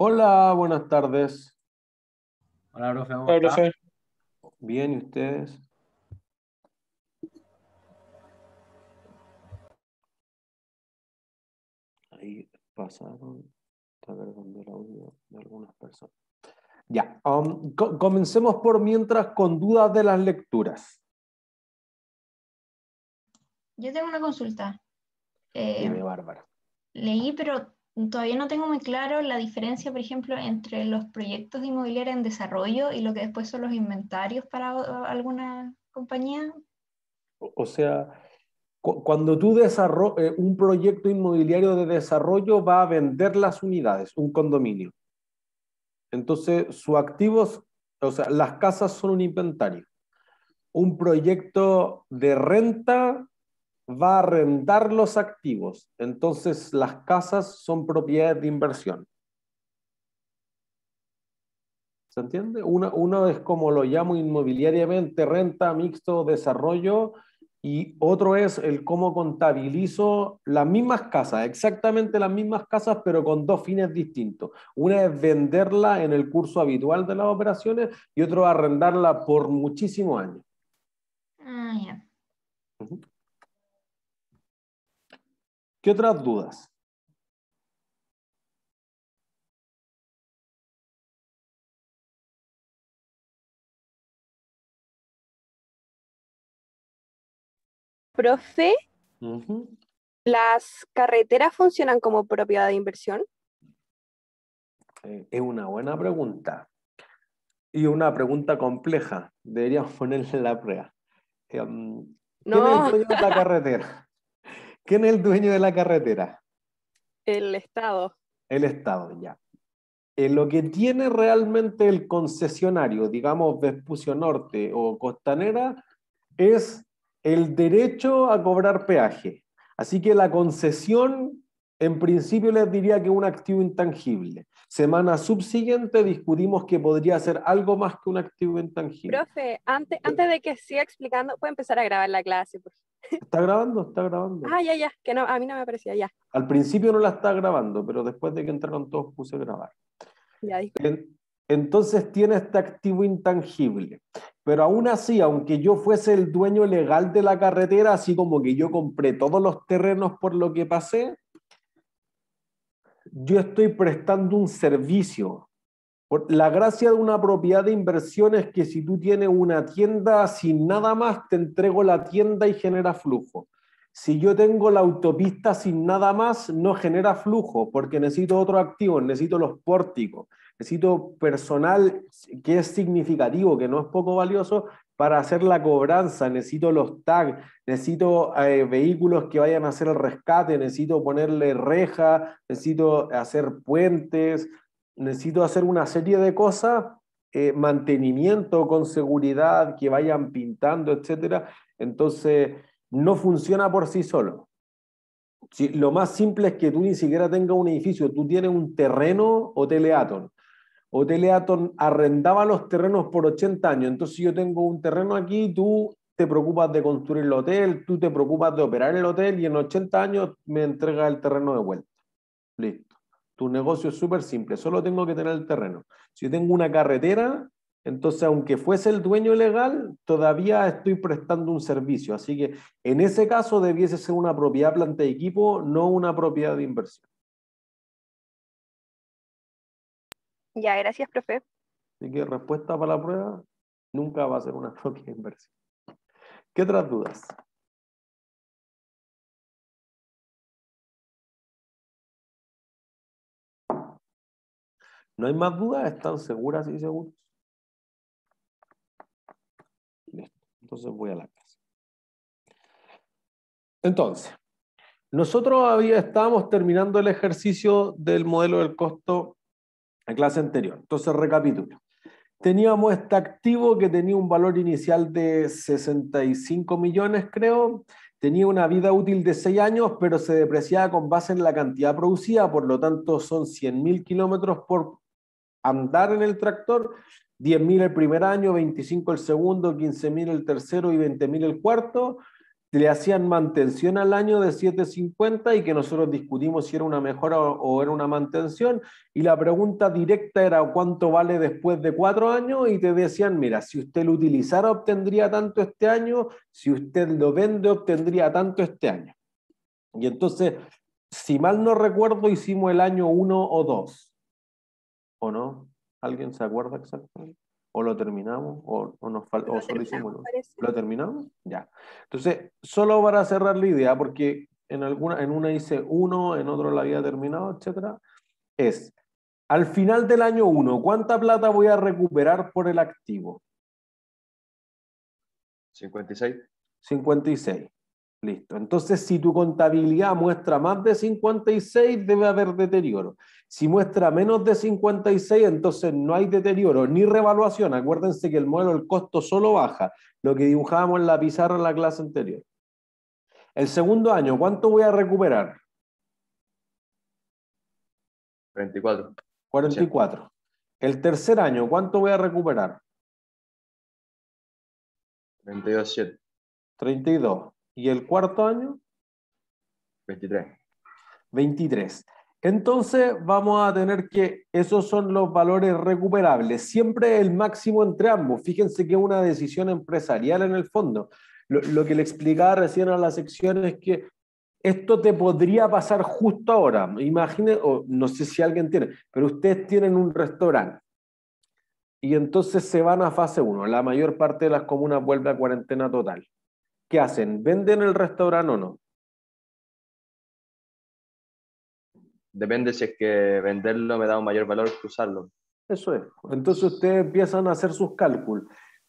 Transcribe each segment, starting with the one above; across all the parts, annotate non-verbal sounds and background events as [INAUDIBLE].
Hola, buenas tardes. Hola, profe. Hola, profe. Bien, ¿y ustedes? Ahí pasaron, está perdiendo el audio de algunas personas. Ya, um, comencemos por mientras con dudas de las lecturas. Yo tengo una consulta. Dime, eh, Bárbara. Leí, pero todavía no tengo muy claro la diferencia, por ejemplo, entre los proyectos de inmobiliaria en desarrollo y lo que después son los inventarios para alguna compañía. O sea, cuando tú desarrollas eh, un proyecto inmobiliario de desarrollo va a vender las unidades, un condominio. Entonces, sus activos, o sea, las casas son un inventario. Un proyecto de renta va a arrendar los activos. Entonces, las casas son propiedades de inversión. ¿Se entiende? Una, una es como lo llamo inmobiliariamente renta, mixto, desarrollo, y otro es el cómo contabilizo las mismas casas, exactamente las mismas casas, pero con dos fines distintos. Una es venderla en el curso habitual de las operaciones y otro arrendarla por muchísimos años. Ah, ¿Qué otras dudas? Profe, ¿las carreteras funcionan como propiedad de inversión? Eh, es una buena pregunta. Y una pregunta compleja. Deberíamos [LAUGHS] ponerle la prueba. Eh, ¿Quién no. la carretera? [LAUGHS] ¿Quién es el dueño de la carretera? El Estado. El Estado, ya. lo que tiene realmente el concesionario, digamos Vespucio Norte o Costanera, es el derecho a cobrar peaje. Así que la concesión, en principio les diría que es un activo intangible. Semana subsiguiente discutimos que podría ser algo más que un activo intangible. Profe, antes, antes de que siga explicando, puede empezar a grabar la clase, por Está grabando, está grabando. Ah, ya, ya, que no, a mí no me parecía ya. Al principio no la estaba grabando, pero después de que entraron todos puse a grabar. entonces tiene este activo intangible. Pero aún así, aunque yo fuese el dueño legal de la carretera, así como que yo compré todos los terrenos por lo que pasé, yo estoy prestando un servicio la gracia de una propiedad de inversión es que si tú tienes una tienda sin nada más, te entrego la tienda y genera flujo. Si yo tengo la autopista sin nada más, no genera flujo porque necesito otro activo, necesito los pórticos, necesito personal que es significativo, que no es poco valioso para hacer la cobranza, necesito los tags, necesito eh, vehículos que vayan a hacer el rescate, necesito ponerle reja, necesito hacer puentes, necesito hacer una serie de cosas, eh, mantenimiento con seguridad, que vayan pintando, etc. Entonces, no funciona por sí solo. lo más simple es que tú ni siquiera tengas un edificio, tú tienes un terreno o teleaton. O arrendaba los terrenos por 80 años, entonces si yo tengo un terreno aquí, tú te preocupas de construir el hotel, tú te preocupas de operar el hotel y en 80 años me entrega el terreno de vuelta. Listo. Tu negocio es súper simple, solo tengo que tener el terreno. Si tengo una carretera, entonces aunque fuese el dueño legal, todavía estoy prestando un servicio. Así que en ese caso debiese ser una propiedad planta de equipo, no una propiedad de inversión. Ya, gracias, profe. Así que respuesta para la prueba, nunca va a ser una [LAUGHS] propia inversión. ¿Qué otras dudas? No hay más dudas, están seguras y seguros. Entonces voy a la casa. Entonces, nosotros había, estábamos terminando el ejercicio del modelo del costo en clase anterior. Entonces, recapitulo. Teníamos este activo que tenía un valor inicial de 65 millones, creo. Tenía una vida útil de 6 años, pero se depreciaba con base en la cantidad producida, por lo tanto son 100.000 kilómetros por andar en el tractor, 10.000 el primer año, 25 el segundo, 15.000 el tercero y 20.000 el cuarto, le hacían mantención al año de 750 y que nosotros discutimos si era una mejora o, o, era una mantención y la pregunta directa era cuánto vale después de cuatro años y te decían, mira, si usted lo utilizara obtendría tanto este año, si usted lo vende obtendría tanto este año. Y entonces, si mal no recuerdo, hicimos el año uno o dos ¿O no? ¿Alguien se acuerda exactamente? ¿O lo terminamos? ¿O, o nos solo hicimos? ¿Lo terminamos? Ya. Entonces, solo para cerrar la idea, porque en, alguna, en una hice uno, en otro la había terminado, etcétera, es al final del año uno, ¿cuánta plata voy a recuperar por el activo? 56. 56. Listo. Entonces, si tu contabilidad muestra más de 56, debe haber deterioro. Si muestra menos de 56, entonces no hay deterioro ni revaluación. Acuérdense que el modelo del costo solo baja, lo que dibujábamos en la pizarra en la clase anterior. El segundo año, ¿cuánto voy a recuperar? 44. 44. El tercer año, ¿cuánto voy a recuperar? 7. 32. ¿Y el cuarto año? 23. 23. Entonces vamos a tener que esos son los valores recuperables, siempre el máximo entre ambos. Fíjense que es una decisión empresarial en el fondo. Lo, que le explicaba recién a la sección es que esto te podría pasar justo ahora. Imagínense o no sé si alguien tiene, pero ustedes tienen un restaurante y entonces se van a fase 1. La mayor parte de las comunas vuelve a cuarentena total. ¿Qué hacen? ¿Venden el restaurante o no? depende si es que venderlo me da un mayor valor que usarlo. Eso es. Entonces ustedes empiezan a hacer sus cálculos.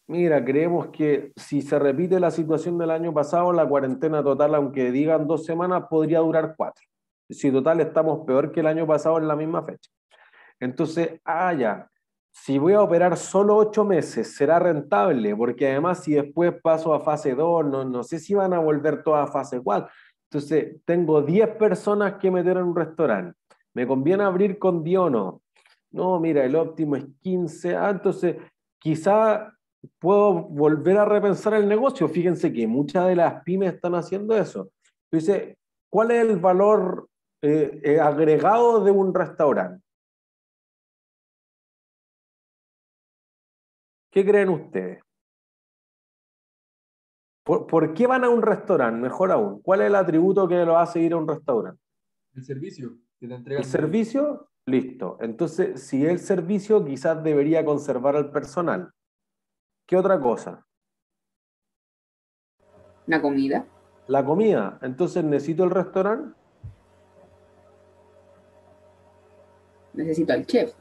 Mira, creemos que si se repite la situación del año pasado, la cuarentena total, aunque digan dos semanas, podría durar cuatro. Si total estamos peor que el año pasado en la misma fecha. Entonces, ah, ya, si voy a operar solo ocho meses, será rentable, porque además si después paso a fase 2, no, no sé si van a volver todas a fase 4. Entonces, tengo 10 personas que meter en un restaurante. ¿Me conviene abrir con Dio o no? No, mira, el óptimo es 15. Ah, entonces quizá puedo volver a repensar el negocio. Fíjense que muchas de las pymes están haciendo eso. Dice, ¿cuál es el valor eh, eh, agregado de un restaurante? ¿Qué creen ustedes? ¿Por, ¿Por, qué van a un restaurante? Mejor aún, ¿cuál es el atributo que lo hace ir a un restaurante? El servicio el, servicio, listo. Entonces, si el servicio, quizás debería conservar al personal. ¿Qué otra cosa? La comida. La comida. Entonces, ¿necesito el restaurante? Necesito al chef.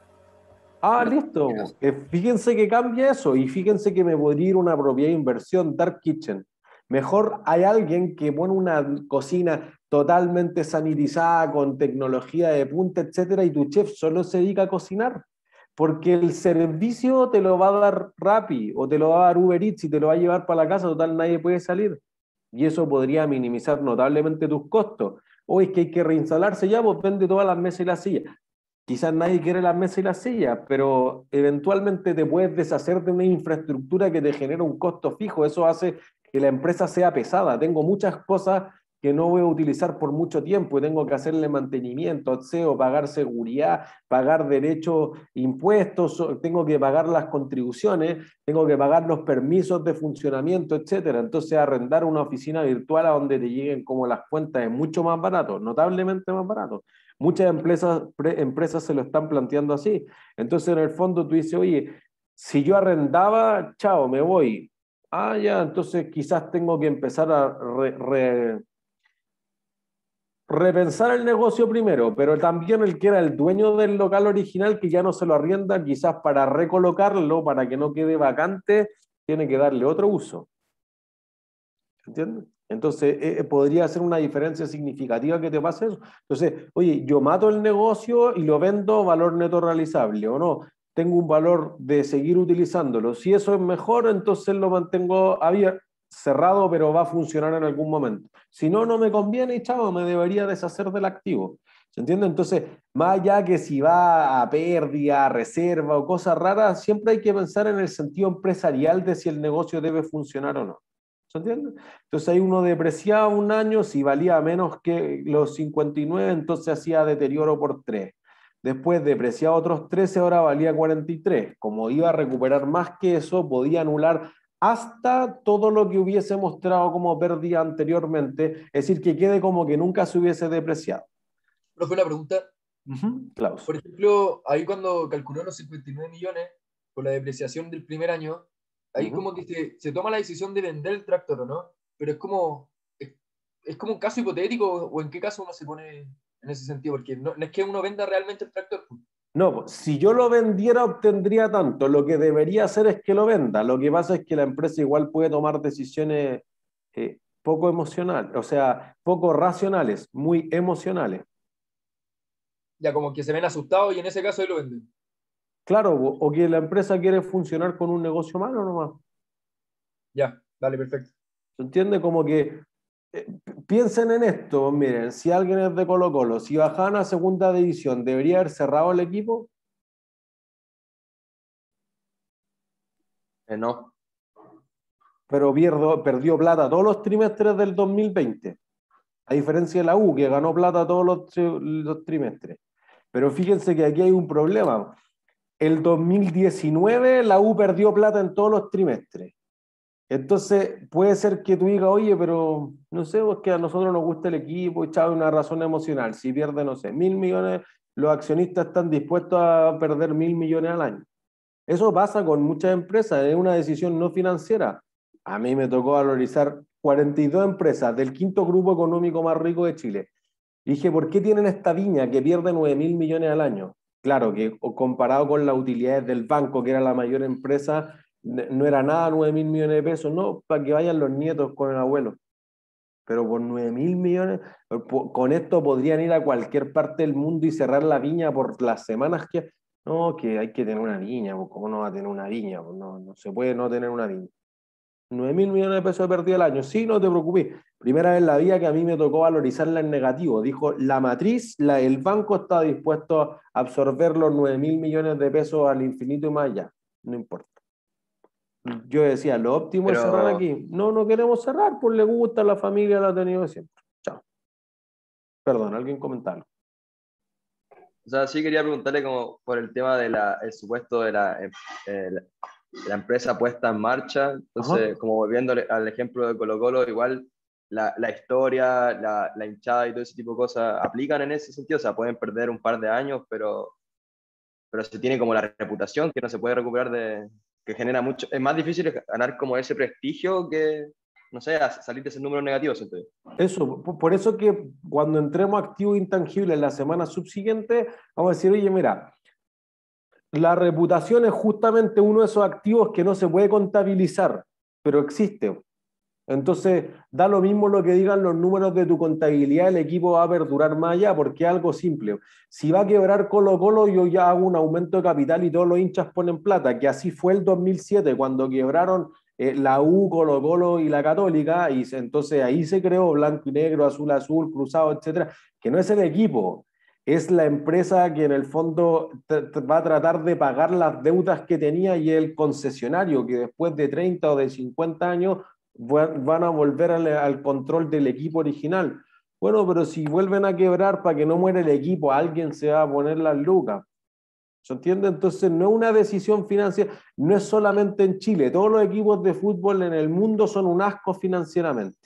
Ah, listo. Eh, fíjense que cambia eso y fíjense que me podría ir una propiedad de inversión, Dark Kitchen. Mejor hay alguien que pone una cocina totalmente sanitizada, con tecnología de punta, etcétera, y tu chef solo se dedica a cocinar. Porque el servicio te lo va a dar Rappi o te lo va a dar Uber Eats y te lo va a llevar para la casa, total nadie puede salir. Y eso podría minimizar notablemente tus costos. Hoy es que hay que reinstalarse ya, pues vende todas las mesas y las sillas. Quizás nadie quiere las mesas y las sillas, pero eventualmente te puedes deshacer de una infraestructura que te genera un costo fijo. Eso hace que la empresa sea pesada. Tengo muchas cosas que no voy a utilizar por mucho tiempo y tengo que hacerle mantenimiento, pagar seguridad, pagar derechos, impuestos, tengo que pagar las contribuciones, tengo que pagar los permisos de funcionamiento, etcétera. Entonces, arrendar una oficina virtual a donde te lleguen como las cuentas es mucho más barato, notablemente más barato. Muchas empresas, empresas se lo están planteando así. Entonces, en el fondo, tú dices, oye, si yo arrendaba, chao, me voy ah, ya, entonces quizás tengo que empezar a repensar el negocio primero, pero también el que era el dueño del local original, que ya no se lo arrienda, quizás para recolocarlo, para que no quede vacante, tiene que darle otro uso. ¿Entiendes? Entonces, eh, eh, podría ser una diferencia significativa que te pase eso. Entonces, oye, yo mato el negocio y lo vendo valor neto realizable, ¿o no? tengo un valor de seguir utilizándolo. Si eso es mejor, entonces lo mantengo abierto, cerrado, pero va a funcionar en algún momento. Si no, no me conviene y chavo, me debería deshacer del activo. ¿Se entiende? Entonces, más allá que si va a pérdida, reserva o cosas raras, siempre hay que pensar en el sentido empresarial de si el negocio debe funcionar o no. ¿Se entiende? Entonces ahí uno depreciaba un año, si valía menos que los 59, entonces hacía deterioro por tres Después depreciado otros 13, ahora valía 43. Como iba a recuperar más que eso, podía anular hasta todo lo que hubiese mostrado como pérdida anteriormente, es decir, que quede como que nunca se hubiese depreciado. Profe, la pregunta. Por ejemplo, ahí cuando calculó los 59 millones por la depreciación del primer año, ahí como que se, toma la decisión de vender el tractor, ¿no? Pero es como, es como un caso hipotético, o en qué caso uno se pone en ese sentido, porque no, es que uno venda realmente el tractor. Pues. No, pues, si yo lo vendiera obtendría tanto. Lo que debería hacer es que lo venda. Lo que pasa es que la empresa igual puede tomar decisiones eh, poco emocionales, o sea, poco racionales, muy emocionales. Ya como que se ven asustados y en ese caso lo venden. Claro, o que la empresa quiere funcionar con un negocio malo nomás. Ya, dale, perfecto. ¿Se entiende? Como que eh, piensen en esto, miren, si alguien es de Colo Colo, si bajaban a segunda división, ¿debería haber cerrado el equipo? Eh, no. Pero perdió plata todos los trimestres del 2020, a diferencia de la U, que ganó plata todos los trimestres. Pero fíjense que aquí hay un problema. El 2019 la U perdió plata en todos los trimestres. Entonces, puede ser que tú digas, oye, pero no sé, es que a nosotros nos gusta el equipo, echado una razón emocional. Si pierde, no sé, mil millones, los accionistas están dispuestos a perder mil millones al año. Eso pasa con muchas empresas, es una decisión no financiera. A mí me tocó valorizar 42 empresas del quinto grupo económico más rico de Chile. Dije, ¿por qué tienen esta viña que pierde 9 mil millones al año? Claro que comparado con la utilidades del banco, que era la mayor empresa no era nada 9 mil millones de pesos, no, para que vayan los nietos con el abuelo. Pero por 9 mil millones, con esto podrían ir a cualquier parte del mundo y cerrar la viña por las semanas que... No, que hay que tener una viña, pues, ¿cómo no va a tener una viña? Pues, no, no se puede no tener una viña. 9 mil millones de pesos de pérdida al año. Sí, no te preocupes. Primera vez en la vida que a mí me tocó valorizarla en negativo. Dijo, la matriz, el banco está dispuesto a absorber los 9 mil millones de pesos al infinito y más allá. No importa. Yo decía, lo óptimo es cerrar aquí. No, no queremos cerrar, pues le gusta la familia, la ha tenido siempre. Chao. Perdón, alguien comentalo. O sea, sí quería preguntarle como por el tema del el supuesto de eh, eh, la, la, empresa puesta en marcha. Entonces, como volviendo al ejemplo de Colo Colo, igual la, la historia, la, la, hinchada y todo ese tipo de cosas aplican en ese sentido. O sea, pueden perder un par de años, pero, pero se tiene como la reputación que no se puede recuperar de, que genera mucho, es más difícil ganar como ese prestigio que, no sé, salir de ese número negativo, Eso, por eso que cuando entremos activos intangibles en la semana subsiguiente, vamos a decir, oye, mira, la reputación es justamente uno de esos activos que no se puede contabilizar, pero existe. Entonces, da lo mismo lo que digan los números de tu contabilidad, el equipo va a perdurar más allá, porque es algo simple. Si va a quebrar Colo Colo, yo ya hago un aumento de capital y todos los hinchas ponen plata, que así fue el 2007, cuando quebraron eh, la U, Colo Colo y la Católica, y entonces ahí se creó blanco y negro, azul, azul, cruzado, etcétera, que no es el equipo, es la empresa que en el fondo va a tratar de pagar las deudas que tenía y el concesionario que después de 30 o de 50 años van a volver al, control del equipo original. Bueno, pero si vuelven a quebrar para que no muera el equipo, alguien se va a poner las lucas. ¿Se entiende? Entonces no es una decisión financiera, no es solamente en Chile, todos los equipos de fútbol en el mundo son un asco financieramente.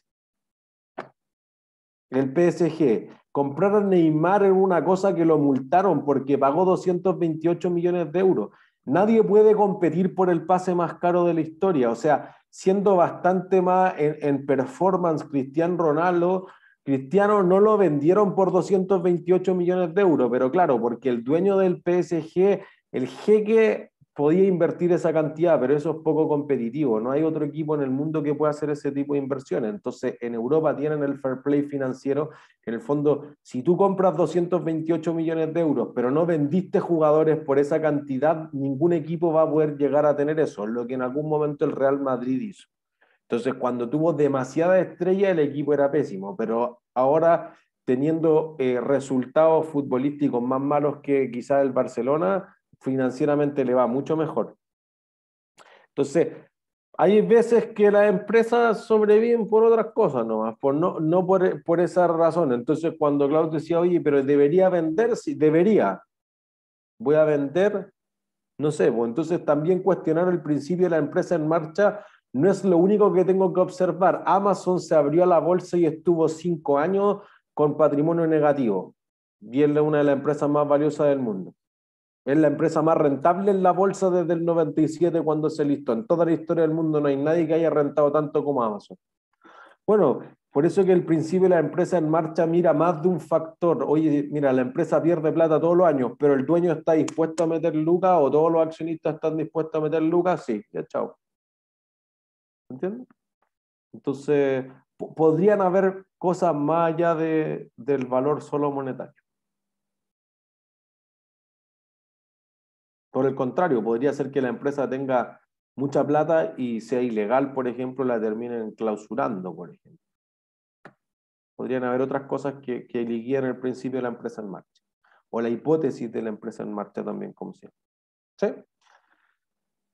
El PSG, comprar a Neymar en una cosa que lo multaron porque pagó 228 millones de euros. Nadie puede competir por el pase más caro de la historia. O sea, siendo bastante más en, performance Cristian Ronaldo. Cristiano no lo vendieron por 228 millones de euros, pero claro, porque el dueño del PSG, el jeque podía invertir esa cantidad, pero eso es poco competitivo. No hay otro equipo en el mundo que pueda hacer ese tipo de inversiones. Entonces, en Europa tienen el fair play financiero. En el fondo, si tú compras 228 millones de euros, pero no vendiste jugadores por esa cantidad, ningún equipo va a poder llegar a tener eso, lo que en algún momento el Real Madrid hizo. Entonces, cuando tuvo demasiada estrella, el equipo era pésimo, pero ahora teniendo eh, resultados futbolísticos más malos que quizás el Barcelona, financieramente le va mucho mejor. Entonces, hay veces que las empresas sobreviven por otras cosas nomás, por no, no por, por esa razón. Entonces, cuando Claudio decía, oye, pero debería vender, sí, debería, voy a vender, no sé, pues, entonces también cuestionar el principio de la empresa en marcha no es lo único que tengo que observar. Amazon se abrió a la bolsa y estuvo cinco años con patrimonio negativo, bien una de las empresas más valiosas del mundo. Es la empresa más rentable en la bolsa desde el 97 cuando se listó. En toda la historia del mundo no hay nadie que haya rentado tanto como Amazon. Bueno, por eso que el principio de la empresa en marcha mira más de un factor. Oye, mira, la empresa pierde plata todos los años, pero el dueño está dispuesto a meter lucas o todos los accionistas están dispuestos a meter lucas, sí, ya chao. ¿Entiendes? Entonces, podrían haber cosas más allá del valor solo monetario. Por el contrario, podría ser que la empresa tenga mucha plata y sea ilegal, por ejemplo, la terminen clausurando, por ejemplo. Podrían haber otras cosas que, que el principio de la empresa en marcha. O la hipótesis de la empresa en marcha también, como siempre. ¿Sí?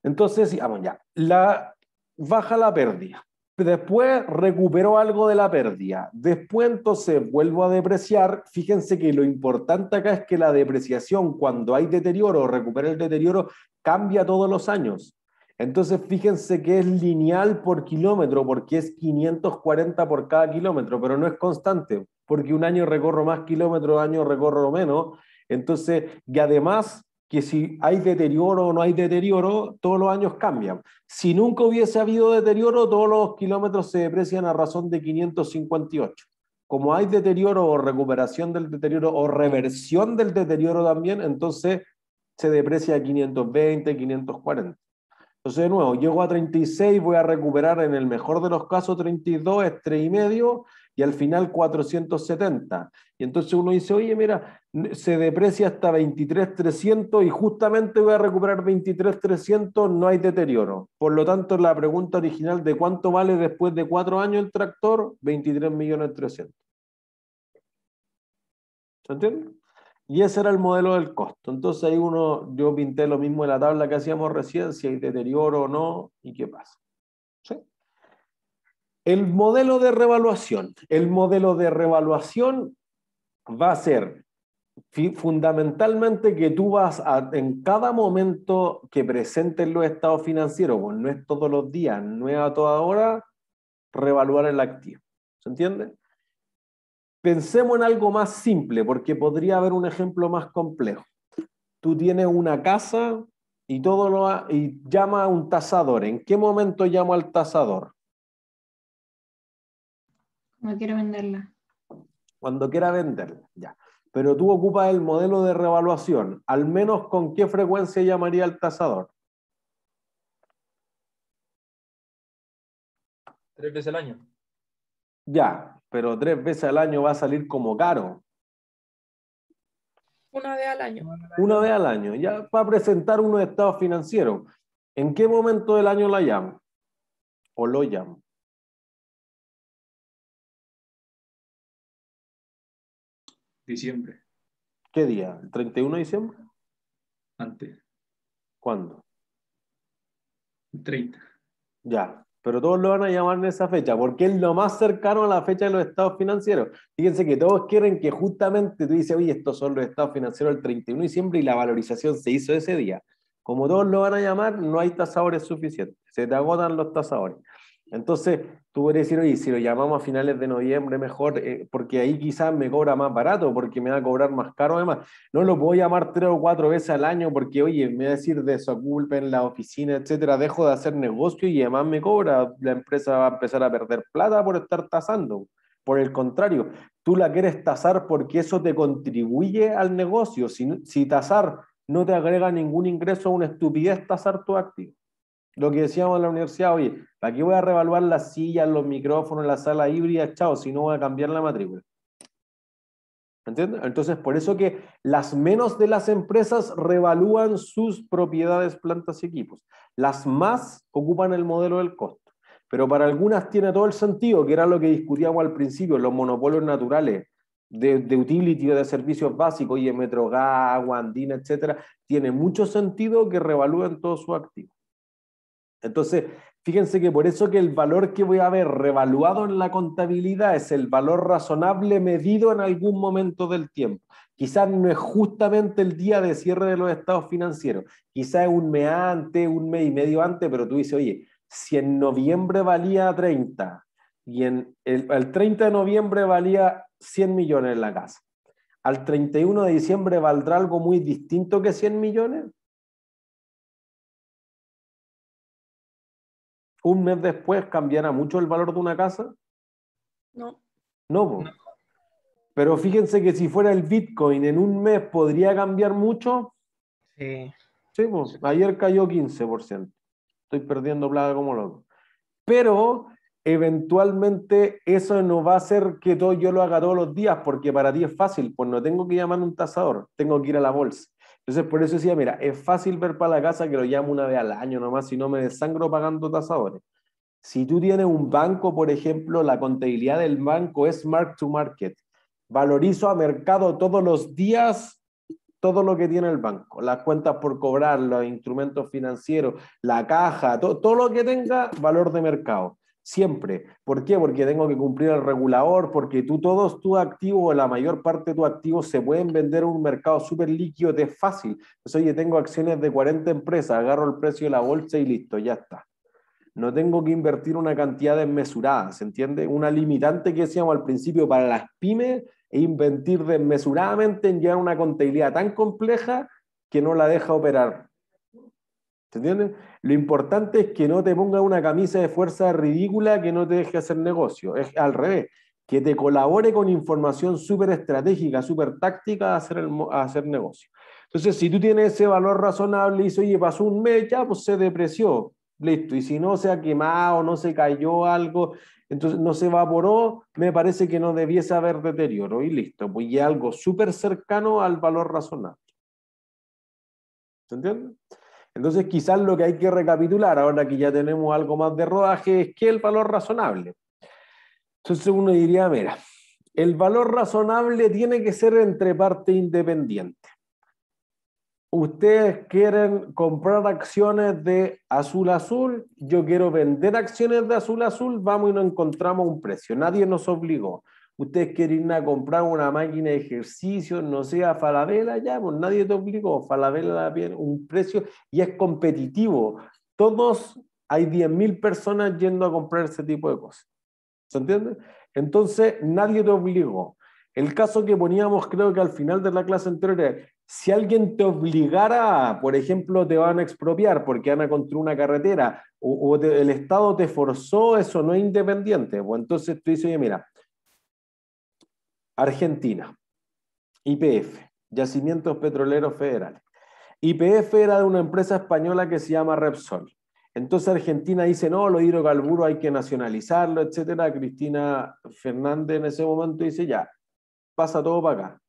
Entonces, vamos ah, ya. La, baja la pérdida después recuperó algo de la pérdida, después entonces vuelvo a depreciar, fíjense que lo importante acá es que la depreciación cuando hay deterioro o recupera el deterioro cambia todos los años. Entonces fíjense que es lineal por kilómetro porque es 540 por cada kilómetro, pero no es constante porque un año recorro más kilómetros, año recorro menos. Entonces, y además que si hay deterioro o no hay deterioro, todos los años cambian. Si nunca hubiese habido deterioro, todos los kilómetros se deprecian a razón de 558. Como hay deterioro o recuperación del deterioro o reversión del deterioro también, entonces se deprecia a 520, 540. Entonces, de nuevo, llego a 36, voy a recuperar en el mejor de los casos 32, es 3,5 y al final 470. Y entonces uno dice, oye, mira, se deprecia hasta 23,300 y justamente voy a recuperar 23,300, no hay deterioro. Por lo tanto, la pregunta original de cuánto vale después de cuatro años el tractor, 23 millones ¿Se entiende? Y ese era el modelo del costo. Entonces ahí uno, yo pinté lo mismo en la tabla que hacíamos recién, si hay deterioro o no y qué pasa. El modelo de revaluación. El modelo de revaluación va a ser fundamentalmente que tú vas en cada momento que presentes los estados financieros, pues no es todos los días, no es a toda hora, revaluar el activo. ¿Se entiende? Pensemos en algo más simple, porque podría haber un ejemplo más complejo. Tú tienes una casa y, todo lo y llama a un tasador. ¿En qué momento llamo al tasador? Cuando quiera venderla. Cuando quiera venderla, ya. Pero tú ocupas el modelo de revaluación, al menos con qué frecuencia llamaría al tasador. Tres veces al año. Ya, pero tres veces al año va a salir como caro. Una vez al año. Una vez al año, ya para presentar unos estados financieros. ¿En qué momento del año la llamo? ¿O lo llamo? Diciembre. ¿Qué día? ¿El 31 de diciembre? Antes. ¿Cuándo? El 30. Ya, pero todos lo van a llamar en esa fecha, porque es lo más cercano a la fecha de los estados financieros. Fíjense que todos quieren que justamente tú dices, oye, estos son los estados financieros del 31 de diciembre y la valorización se hizo ese día. Como todos lo van a llamar, no hay tasadores suficientes, se te agotan los tasadores. Entonces, tú puedes decir, oye, si lo llamamos a finales de noviembre, mejor, eh, porque ahí quizás me cobra más barato, porque me va a cobrar más caro además. No lo puedo llamar tres o cuatro veces al año, porque, oye, me va a decir en la oficina, etcétera, dejo de hacer negocio y además me cobra. La empresa va a empezar a perder plata por estar tasando. Por el contrario, tú la quieres tasar porque eso te contribuye al negocio. Si, si tasar no te agrega ningún ingreso, una estupidez tasar tu activo. Lo que decíamos en la universidad, oye, aquí voy a revaluar las sillas, los micrófonos, la sala híbrida? Chao, si no voy a cambiar la matrícula. ¿Entiendes? Entonces, por eso que las menos de las empresas revalúan sus propiedades, plantas y equipos. Las más ocupan el modelo del costo. Pero para algunas tiene todo el sentido, que era lo que discutíamos al principio, los monopolios naturales de, de utility, de servicios básicos, y Agua Andina, etcétera, tiene mucho sentido que revalúen todos sus activos. Entonces, fíjense que por eso que el valor que voy a ver revaluado en la contabilidad es el valor razonable medido en algún momento del tiempo. Quizás no es justamente el día de cierre de los estados financieros, quizás es un mes antes, un mes y medio antes, pero tú dices, oye, si en noviembre valía 30 y en el, el 30 de noviembre valía 100 millones en la casa, al 31 de diciembre valdrá algo muy distinto que 100 millones, un mes después cambiará mucho el valor de una casa? No. No, Pero fíjense que si fuera el Bitcoin en un mes, ¿podría cambiar mucho? Sí. Sí, pues, ayer cayó 15%. Estoy perdiendo plata como loco. Pero eventualmente eso no va a ser que yo lo haga todos los días, porque para ti es fácil, pues no tengo que llamar a un tasador, tengo que ir a la bolsa. Entonces, por eso decía, mira, es fácil ver para la casa que lo llamo una vez al año nomás, si no me desangro pagando tasadores. Si tú tienes un banco, por ejemplo, la contabilidad del banco es mark to market. Valorizo a mercado todos los días todo lo que tiene el banco, las cuentas por cobrar, los instrumentos financieros, la caja, todo lo que tenga valor de mercado siempre. ¿Por qué? Porque tengo que cumplir el regulador, porque tú todos tus activos o la mayor parte de tus activos se pueden vender en un mercado súper líquido, te es fácil. Entonces, oye, tengo acciones de 40 empresas, agarro el precio de la bolsa y listo, ya está. No tengo que invertir una cantidad desmesurada, ¿se entiende? Una limitante que decíamos al principio para las pymes e invertir desmesuradamente en a una contabilidad tan compleja que no la deja operar. ¿Entienden? Lo importante es que no te ponga una camisa de fuerza ridícula que no te deje hacer negocio. Es al revés, que te colabore con información súper estratégica, súper táctica a hacer, a hacer negocio. Entonces, si tú tienes ese valor razonable y dices, oye, pasó un mes, ya pues se depreció, listo. Y si no se ha quemado, no se cayó algo, entonces no se evaporó, me parece que no debiese haber deterioro y listo. Pues ya algo súper cercano al valor razonable. ¿Se entiende? Entonces, quizás lo que hay que recapitular ahora que ya tenemos algo más de rodaje es que el valor razonable. Entonces uno diría, mira, el valor razonable tiene que ser entre partes independiente. Ustedes quieren comprar acciones de azul azul, yo quiero vender acciones de azul azul, vamos y no encontramos un precio. Nadie nos obligó ustedes quieren ir a comprar una máquina de ejercicio, no sea Falabella, ya, pues nadie te obligó, pues, Falabella bien un precio y es competitivo. Todos, hay 10.000 personas yendo a comprar ese tipo de cosas. ¿Se entiende? Entonces, nadie te obligó. El caso que poníamos, creo que al final de la clase anterior, si alguien te obligara, por ejemplo, te van a expropiar porque van a construir una carretera, o, el Estado te forzó, eso no es independiente. O pues, entonces tú dices, oye, mira, Argentina, IPF, Yacimientos Petroleros Federales. IPF era de una empresa española que se llama Repsol. Entonces Argentina dice, no, lo hidrocarburos hay que nacionalizarlo, etc. Cristina Fernández en ese momento dice, ya, pasa todo para acá.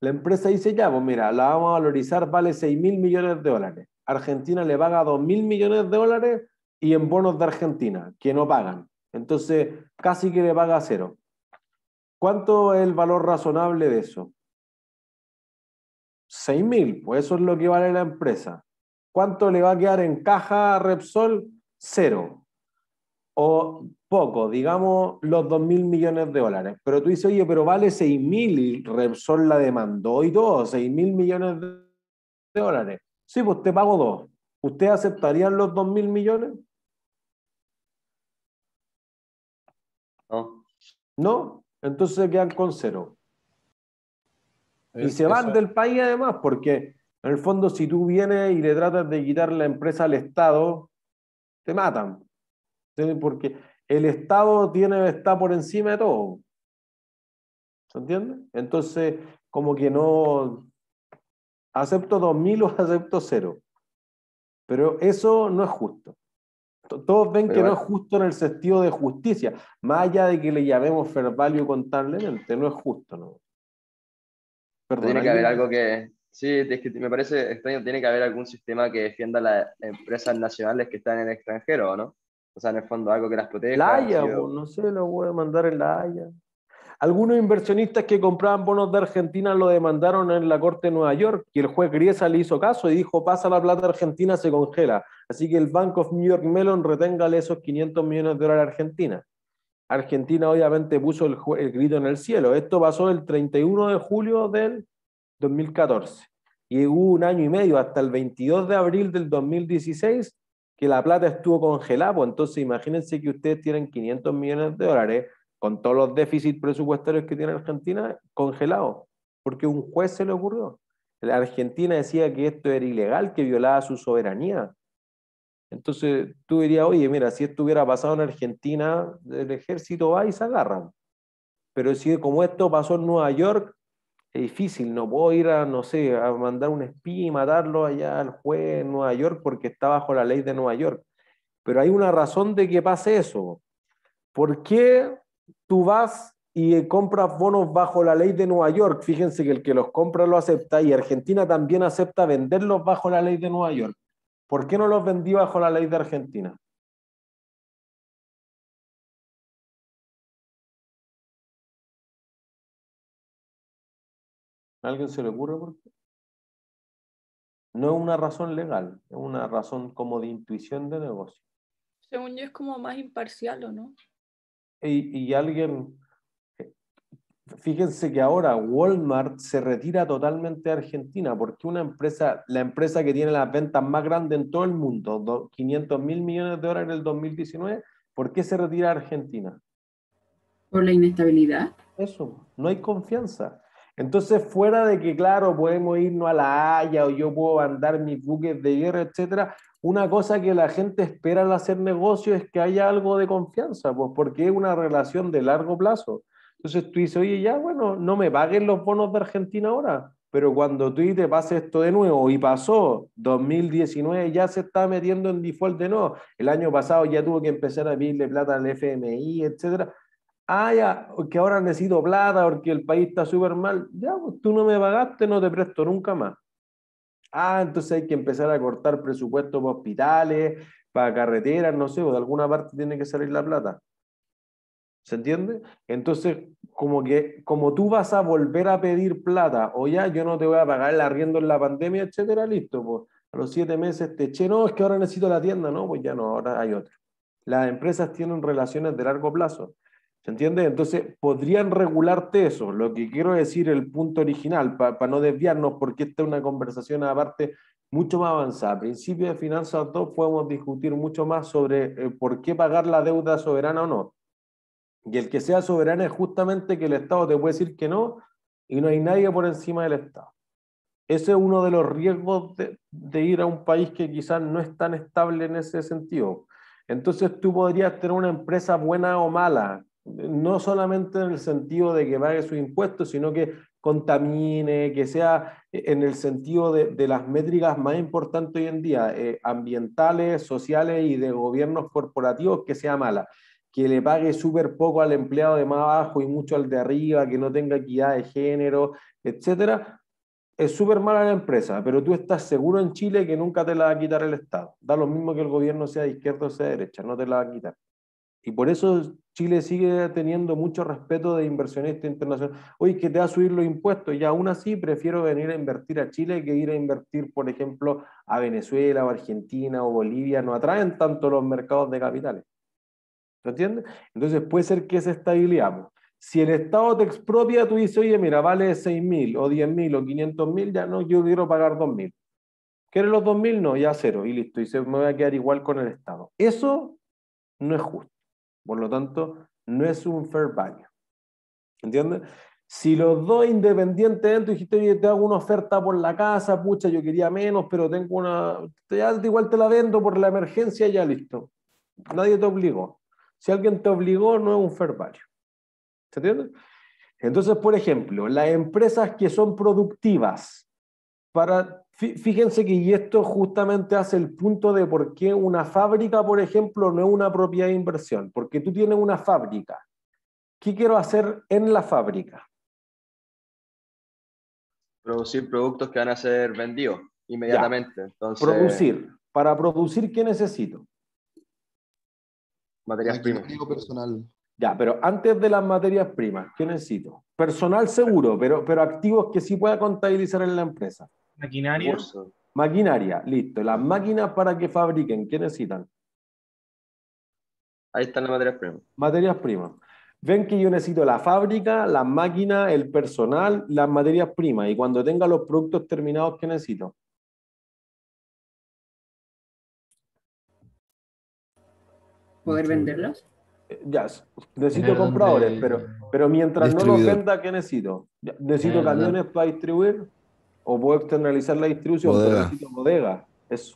La empresa dice, ya, pues mira, la vamos a valorizar, vale 6 mil millones de dólares. Argentina le paga 2 mil millones de dólares y en bonos de Argentina, que no pagan. Entonces, casi que le paga cero. ¿Cuánto es el valor razonable de eso? 6.000, pues eso es lo que vale la empresa. ¿Cuánto le va a quedar en caja a Repsol? Cero. O poco, digamos los 2.000 millones de dólares. Pero tú dices, oye, pero vale 6.000 y Repsol la demandó y todo, 6.000 millones de dólares. Sí, pues te pago dos. ¿Usted aceptaría los 2.000 millones? No. ¿No? Entonces se quedan con cero. y se van del país además, porque en el fondo si tú vienes y le tratas de quitar la empresa al Estado, te matan. Porque el Estado tiene, está por encima de todo. ¿Se entiende? Entonces, como que no acepto 2.000 o [LAUGHS] acepto cero. Pero eso no es justo. Todos ven que no es justo en el sentido de justicia, más allá de que le llamemos fair value contablemente, no es justo, ¿no? tiene que haber algo que, sí, me parece extraño, tiene que haber algún sistema que defienda a las empresas nacionales que están en el extranjero, ¿no? O sea, en el fondo algo que las proteja. La Haya, no sé, lo voy a mandar en La Haya. Algunos inversionistas que compraban bonos de Argentina lo demandaron en la Corte de Nueva York y el juez Griesa le hizo caso y dijo, pasa la plata argentina, se congela. Así que el Bank of New York Mellon reténgale esos 500 millones de dólares a Argentina. Argentina obviamente puso el, grito en el cielo. Esto pasó el 31 de julio del 2014 y hubo un año y medio, hasta el 22 de abril del 2016, que la plata estuvo congelada. Pues entonces imagínense que ustedes tienen 500 millones de dólares, con todos los déficits presupuestarios que tiene Argentina, congelados, porque un juez se le ocurrió. La Argentina decía que esto era ilegal, que violaba su soberanía. Entonces tú dirías, oye, mira, si esto hubiera pasado en Argentina, el ejército va y se agarran. Pero si como esto pasó en Nueva York, es difícil, no puedo ir a, no sé, a mandar un espía y matarlo allá al juez en Nueva York porque está bajo la ley de Nueva York. Pero hay una razón de que pase eso. ¿Por qué tú vas y compras bonos bajo la ley de Nueva York. Fíjense que el que los compra lo acepta y Argentina también acepta venderlos bajo la ley de Nueva York. ¿Por qué no los vendí bajo la ley de Argentina? ¿A alguien se le ocurre por qué? No es una razón legal, es una razón como de intuición de negocio. Según yo es como más imparcial, ¿o no? y, alguien, fíjense que ahora Walmart se retira totalmente de Argentina porque una empresa, la empresa que tiene las ventas más grandes en todo el mundo, 500 mil millones de dólares en el 2019, ¿por qué se retira de Argentina? Por la inestabilidad. Eso, no hay confianza. Entonces, fuera de que, claro, podemos irnos a la Haya o yo puedo andar mis buques de hierro, etcétera, una cosa que la gente espera al hacer negocio es que haya algo de confianza, pues porque es una relación de largo plazo. Entonces tú dices, oye, ya, bueno, no me paguen los bonos de Argentina ahora, pero cuando tú y te pase esto de nuevo, y pasó, 2019 ya se está metiendo en default de nuevo, el año pasado ya tuvo que empezar a pedirle plata al FMI, etc. Ah, ya, que ahora necesito plata porque el país está súper mal. Ya, pues, tú no me pagaste, no te presto nunca más. Ah, entonces hay que empezar a cortar presupuestos para hospitales, para carreteras, no sé, o de alguna parte tiene que salir la plata. ¿Se entiende? Entonces, como que como tú vas a volver a pedir plata, o ya yo no te voy a pagar el arriendo en la pandemia, etcétera, listo, pues a los siete meses te che, no, es que ahora necesito la tienda, no, pues ya no, ahora hay otra. Las empresas tienen relaciones de largo plazo. ¿Entiendes? Entonces, podrían regularte eso. Lo que quiero decir, el punto original, para no desviarnos, porque esta es una conversación aparte mucho más avanzada. A principio de Finanzas 2 podemos discutir mucho más sobre eh, por qué pagar la deuda soberana o no. Y el que sea soberano es justamente que el Estado te puede decir que no y no hay nadie por encima del Estado. Ese es uno de los riesgos de ir a un país que quizás no es tan estable en ese sentido. Entonces tú podrías tener una empresa buena o mala, no solamente en el sentido de que pague sus impuestos, sino que contamine, que sea en el sentido de, las métricas más importantes hoy en día, eh, ambientales, sociales y de gobiernos corporativos, que sea mala, que le pague súper poco al empleado de más abajo y mucho al de arriba, que no tenga equidad de género, etcétera, es súper mala la empresa, pero tú estás seguro en Chile que nunca te la va a quitar el Estado. Da lo mismo que el gobierno sea de izquierda o sea de derecha, no te la va a quitar. Y por eso Chile sigue teniendo mucho respeto de inversionistas internacionales. Oye, que te va a subir los impuestos y aún así prefiero venir a invertir a Chile que ir a invertir, por ejemplo, a Venezuela o Argentina o Bolivia. No atraen tanto los mercados de capitales. ¿Lo entiendes? Entonces puede ser que se estabilidad. Si el Estado te expropia, tú dices, oye, mira, vale 6.000 o 10.000 o 500.000, ya no, yo quiero pagar 2.000. mil. ¿Quieres los 2.000? No, ya cero y listo. Y se me voy a quedar igual con el Estado. Eso no es justo. Por lo tanto, no es un fair value. ¿Entiendes? Si los dos independientes dijiste, oye, te hago una oferta por la casa, pucha, yo quería menos, pero tengo una. Ya, ah, igual te la vendo por la emergencia, ya listo. Nadie te obligó. Si alguien te obligó, no es un fair value. ¿Se entiende? Entonces, por ejemplo, las empresas que son productivas para Fíjense que y esto justamente hace el punto de por qué una fábrica, por ejemplo, no es una propia inversión, porque tú tienes una fábrica. ¿Qué quiero hacer en la fábrica? Producir productos que van a ser vendidos inmediatamente. Producir. Para producir, ¿qué necesito? Materias primas. Personal. Ya, pero antes de las materias primas, ¿qué necesito? Personal seguro, pero, pero activos que sí pueda contabilizar en la empresa. Maquinaria. Maquinaria, listo. Las máquinas para que fabriquen, ¿qué necesitan? Ahí están las materias primas. Materias primas. Ven que yo necesito la fábrica, las máquinas, el personal, las materias primas. Y cuando tenga los productos terminados, ¿qué necesito? ¿Poder venderlos? Eh, ya, necesito compradores, pero, pero mientras no los venda, ¿qué necesito? Necesito camiones para distribuir o puedo externalizar la distribución, bodega. la bodega. Eso.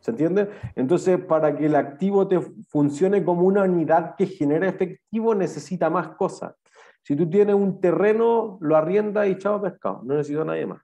¿Se entiende? Entonces, para que el activo te funcione como una unidad que genera efectivo, necesita más cosas. Si tú tienes un terreno, lo arriendas y chao pescado, no necesito nadie más.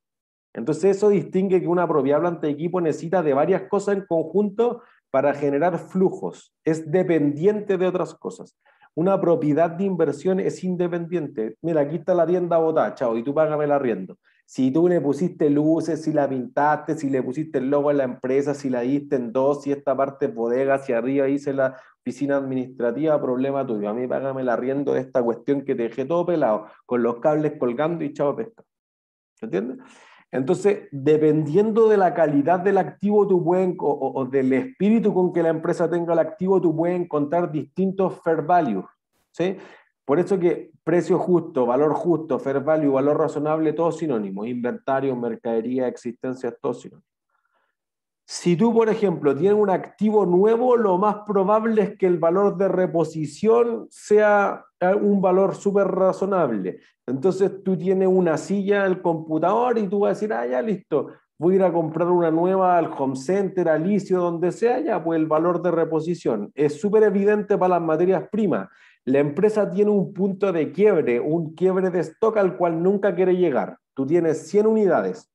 Entonces, eso distingue que una propiedad planta equipo necesita de varias cosas en conjunto para generar flujos. Es dependiente de otras cosas. Una propiedad de inversión es independiente. Mira, aquí está la tienda botada, chao, y tú págame el arriendo. Si tú le pusiste luces, si la pintaste, si le pusiste el logo a la empresa, si la diste en dos, si esta parte bodega, si arriba hice la oficina administrativa, problema tuyo. A mí págame la rienda de esta cuestión que te dejé todo pelado, con los cables colgando y chavo pesca. ¿Entiendes? Entonces, dependiendo de la calidad del activo, tu o, del espíritu con que la empresa tenga el activo, tú puedes encontrar distintos fair value, ¿sí? Por eso que Precio justo, valor justo, fair value, valor razonable, todos sinónimos. Inventario, mercadería, existencia, todos sinónimos. Si tú, por ejemplo, tienes un activo nuevo, lo más probable es que el valor de reposición sea eh, un valor súper razonable. Entonces tú tienes una silla el computador y tú vas a decir, ah, ya listo, voy a ir a comprar una nueva al home center, al ICIO, donde sea, ya, pues el valor de reposición. Es súper evidente para las materias primas. La empresa tiene un punto de quiebre, un quiebre de stock al cual nunca quiere llegar. Tú tienes 100 unidades.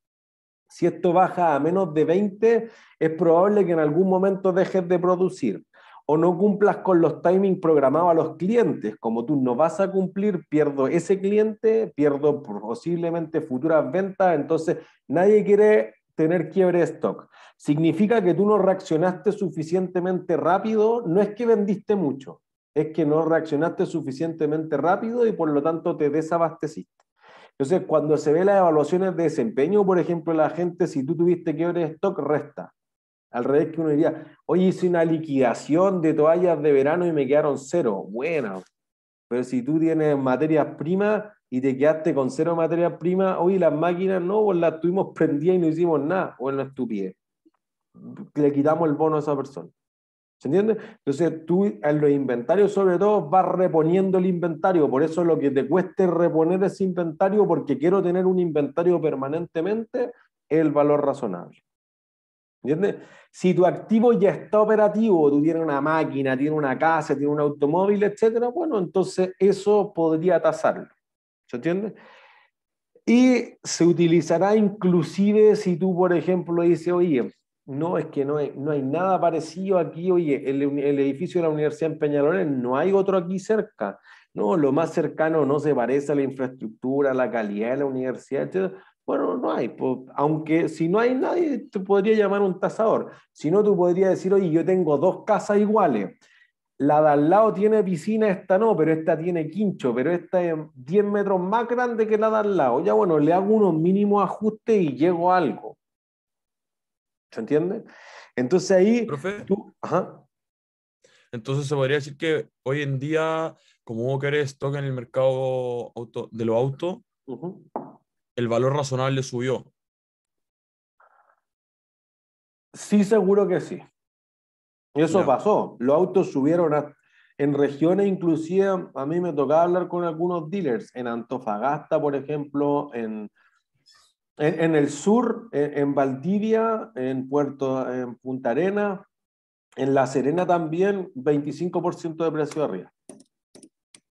Si esto baja a menos de 20, es probable que en algún momento dejes de producir o no cumplas con los timings programados a los clientes. Como tú no vas a cumplir, pierdo ese cliente, pierdo posiblemente futuras ventas. Entonces, nadie quiere tener quiebre de stock. Significa que tú no reaccionaste suficientemente rápido, no es que vendiste mucho, es que no reaccionaste suficientemente rápido y por lo tanto te desabasteciste. Entonces, cuando se ve las evaluaciones de desempeño, por ejemplo, la gente, si tú tuviste que de stock, resta. Al revés que uno diría, hoy hice una liquidación de toallas de verano y me quedaron cero. Bueno, pero si tú tienes materias primas y te quedaste con cero materias primas, hoy las máquinas no, pues las tuvimos prendidas y no hicimos nada. Bueno, estupidez. Le quitamos el bono a esa persona. ¿Se entiende? Entonces tú en los inventarios sobre todo vas reponiendo el inventario, por eso lo que te cueste reponer ese inventario, porque quiero tener un inventario permanentemente, es el valor razonable. ¿entiende? Si tu activo ya está operativo, tú tienes una máquina, tienes una casa, tienes un automóvil, etcétera, bueno, entonces eso podría tasarlo. ¿Se entiende? Y se utilizará inclusive si tú, por ejemplo, dices, oye, no, es que no hay, nada parecido aquí, oye, el, edificio de la Universidad en Peñalolén, no hay otro aquí cerca. No, lo más cercano no se parece a la infraestructura, a la calidad de la universidad, Bueno, no hay, pues, aunque si no hay nadie, te podría llamar un tasador. Si no, tú podrías decir, oye, yo tengo dos casas iguales. La de al lado tiene piscina, esta no, pero esta tiene quincho, pero esta es 10 metros más grande que la de al lado. Ya bueno, le hago unos mínimos ajustes y llego a algo. ¿Se entiende? Entonces ahí... Profe, ajá. Entonces se podría decir que hoy en día, como vos querés, tocar en el mercado auto, de los autos, el valor razonable subió. Sí, seguro que sí. eso pasó. Los autos subieron en regiones, inclusive a mí me tocaba hablar con algunos dealers, en Antofagasta, por ejemplo, en en, el sur, e, en, Valdivia, en Puerto, en Punta Arena, en La Serena también, 25% de precio arriba.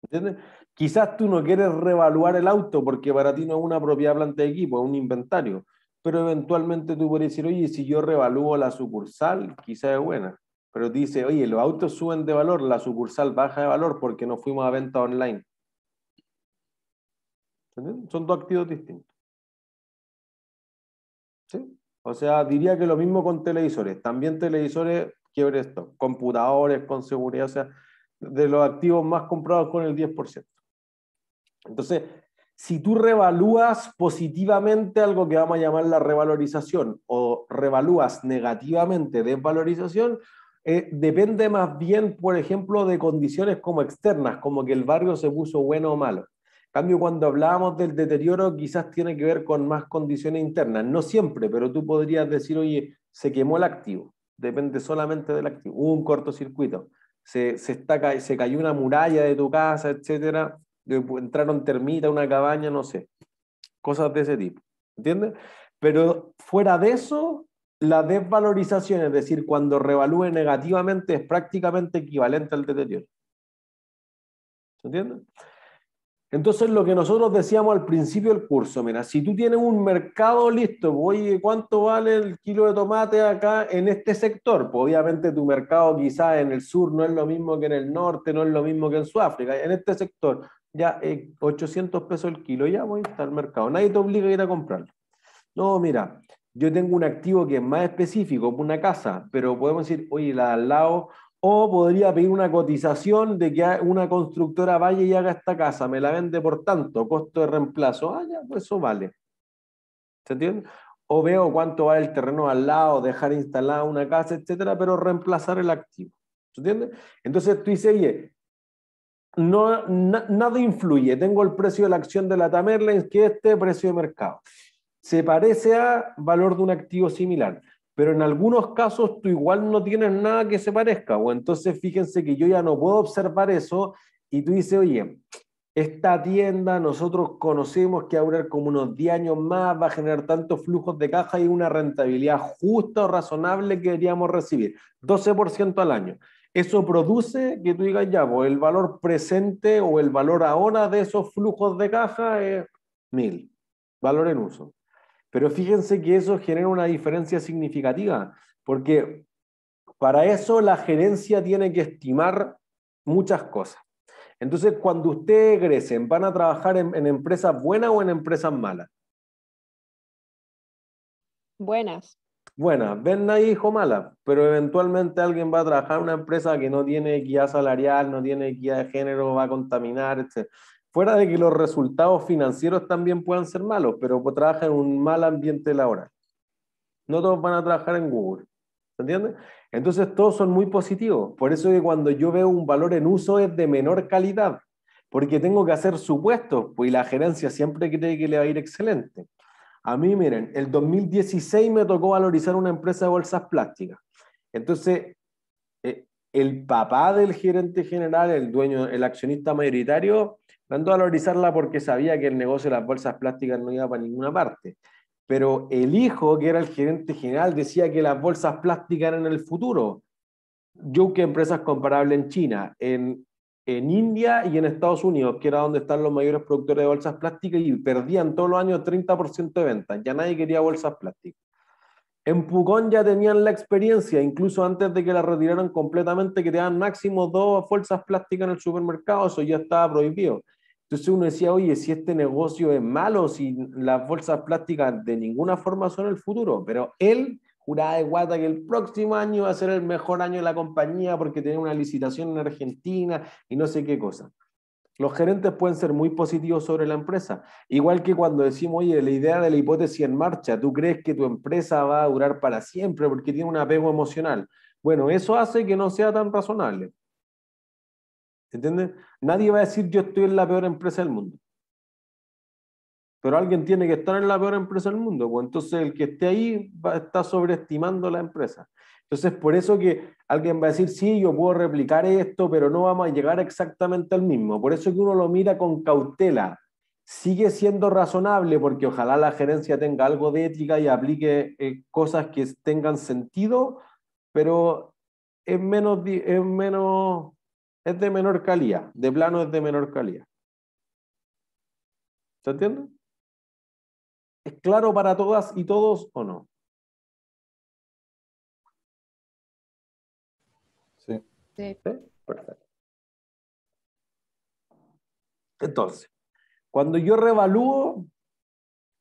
¿Entiendes? Quizás tú no quieres revaluar el auto porque para ti no es una propiedad planta de equipo, es un inventario. Pero eventualmente tú puedes decir, oye, si yo revalúo la sucursal, quizás es buena. Pero dice, oye, los autos suben de valor, la sucursal baja de valor porque nos fuimos a venta online. ¿Entiendes? Son dos activos distintos. O sea, diría que lo mismo con televisores. También televisores, quiebre esto, computadores con seguridad, o sea, de los activos más comprados con el 10%. Entonces, si tú revalúas positivamente algo que vamos a llamar la revalorización o revalúas negativamente desvalorización, eh, depende más bien, por ejemplo, de condiciones como externas, como que el barrio se puso bueno o malo. Cambio cuando hablábamos del deterioro, quizás tiene que ver con más condiciones internas. No siempre, pero tú podrías decir, oye, se quemó el activo. Depende solamente del activo. Hubo un cortocircuito. Se, se, está, se cayó una muralla de tu casa, etcétera. Pues, entraron termitas, una cabaña, no sé. Cosas de ese tipo. ¿Entiendes? Pero fuera de eso, la desvalorización, es decir, cuando revalúe negativamente, es prácticamente equivalente al deterioro. ¿Entiendes? Entonces, lo que nosotros decíamos al principio del curso, mira, si tú tienes un mercado listo, pues, oye, ¿cuánto vale el kilo de tomate acá en este sector? Pues obviamente tu mercado quizá en el sur no es lo mismo que en el norte, no es lo mismo que en Sudáfrica, en este sector ya 800 eh, pesos el kilo, ya voy a estar al mercado, nadie te obliga a ir a comprarlo. No, mira, yo tengo un activo que es más específico, una casa, pero podemos decir, oye, la de al lado o podría pedir una cotización de que una constructora vaya y haga esta casa, me la vende por tanto, costo de reemplazo. Ah, ya, pues eso vale. ¿Se entiende? O veo cuánto vale el terreno al lado, dejar instalada una casa, etcétera, pero reemplazar el activo. ¿Se entiende? Entonces tú dices, oye, no, nada influye. Tengo el precio de la acción de la Tamerlane que este precio de mercado. Se parece a valor de un activo similar pero en algunos casos tú igual no tienes nada que se parezca, o entonces fíjense que yo ya no puedo observar eso y tú dices, oye, esta tienda nosotros conocemos que ahora como unos 10 años más, va a generar tantos flujos de caja y una rentabilidad justa o razonable que deberíamos recibir, 12% al año. Eso produce que tú digas, ya, pues el valor presente o el valor ahora de esos flujos de caja es 1000, valor en uso. Pero fíjense que eso genera una diferencia significativa, porque para eso la gerencia tiene que estimar muchas cosas. Entonces, cuando ustedes egresen, ¿van a trabajar en, empresas buenas o en empresas malas? Buenas. Buenas. ¿Ven nadie hijo mala, pero eventualmente alguien va a trabajar en una empresa que no tiene equidad salarial, no tiene equidad de género, va a contaminar, etc. Fuera de que los resultados financieros también puedan ser malos, pero trabaja en un mal ambiente laboral. No todos van a trabajar en Google. ¿Se entiende? Entonces todos son muy positivos. Por eso que cuando yo veo un valor en uso es de menor calidad, porque tengo que hacer supuestos, pues y la gerencia siempre cree que le va a ir excelente. A mí, miren, el 2016 me tocó valorizar una empresa de bolsas plásticas. Entonces, eh, el papá del gerente general, el dueño, el accionista mayoritario, tanto valorizarla porque sabía que el negocio de las bolsas plásticas no iba para ninguna parte. Pero el hijo, que era el gerente general, decía que las bolsas plásticas eran el futuro. Yo que Empresas comparables en China, en, en India y en Estados Unidos, que era donde están los mayores productores de bolsas plásticas y perdían todos los años 30% de ventas. Ya nadie quería bolsas plásticas. En Pucón ya tenían la experiencia, incluso antes de que la retiraran completamente, que te dan máximo dos bolsas plásticas en el supermercado, eso ya estaba prohibido. Entonces uno decía, oye, si este negocio es malo, si las bolsas plásticas de ninguna forma son el futuro, pero él juraba de guata que el próximo año va a ser el mejor año de la compañía porque tiene una licitación en Argentina y no sé qué cosa. Los gerentes pueden ser muy positivos sobre la empresa. Igual que cuando decimos, oye, la idea de la hipótesis en marcha, tú crees que tu empresa va a durar para siempre porque tiene un apego emocional. Bueno, eso hace que no sea tan razonable. ¿Entienden? Nadie va a decir yo estoy en la peor empresa del mundo. Pero alguien tiene que estar en la peor empresa del mundo. o pues entonces el que esté ahí va, está sobreestimando la empresa. Entonces por eso que alguien va a decir, sí, yo puedo replicar esto, pero no vamos a llegar exactamente al mismo. Por eso que uno lo mira con cautela. Sigue siendo razonable porque ojalá la gerencia tenga algo de ética y aplique eh, cosas que tengan sentido, pero es menos, es menos es de menor calidad, de plano es de menor calidad. ¿Se entiende? ¿Es claro para todas y todos o no? Sí. Sí. Perfecto. Entonces, cuando yo revalúo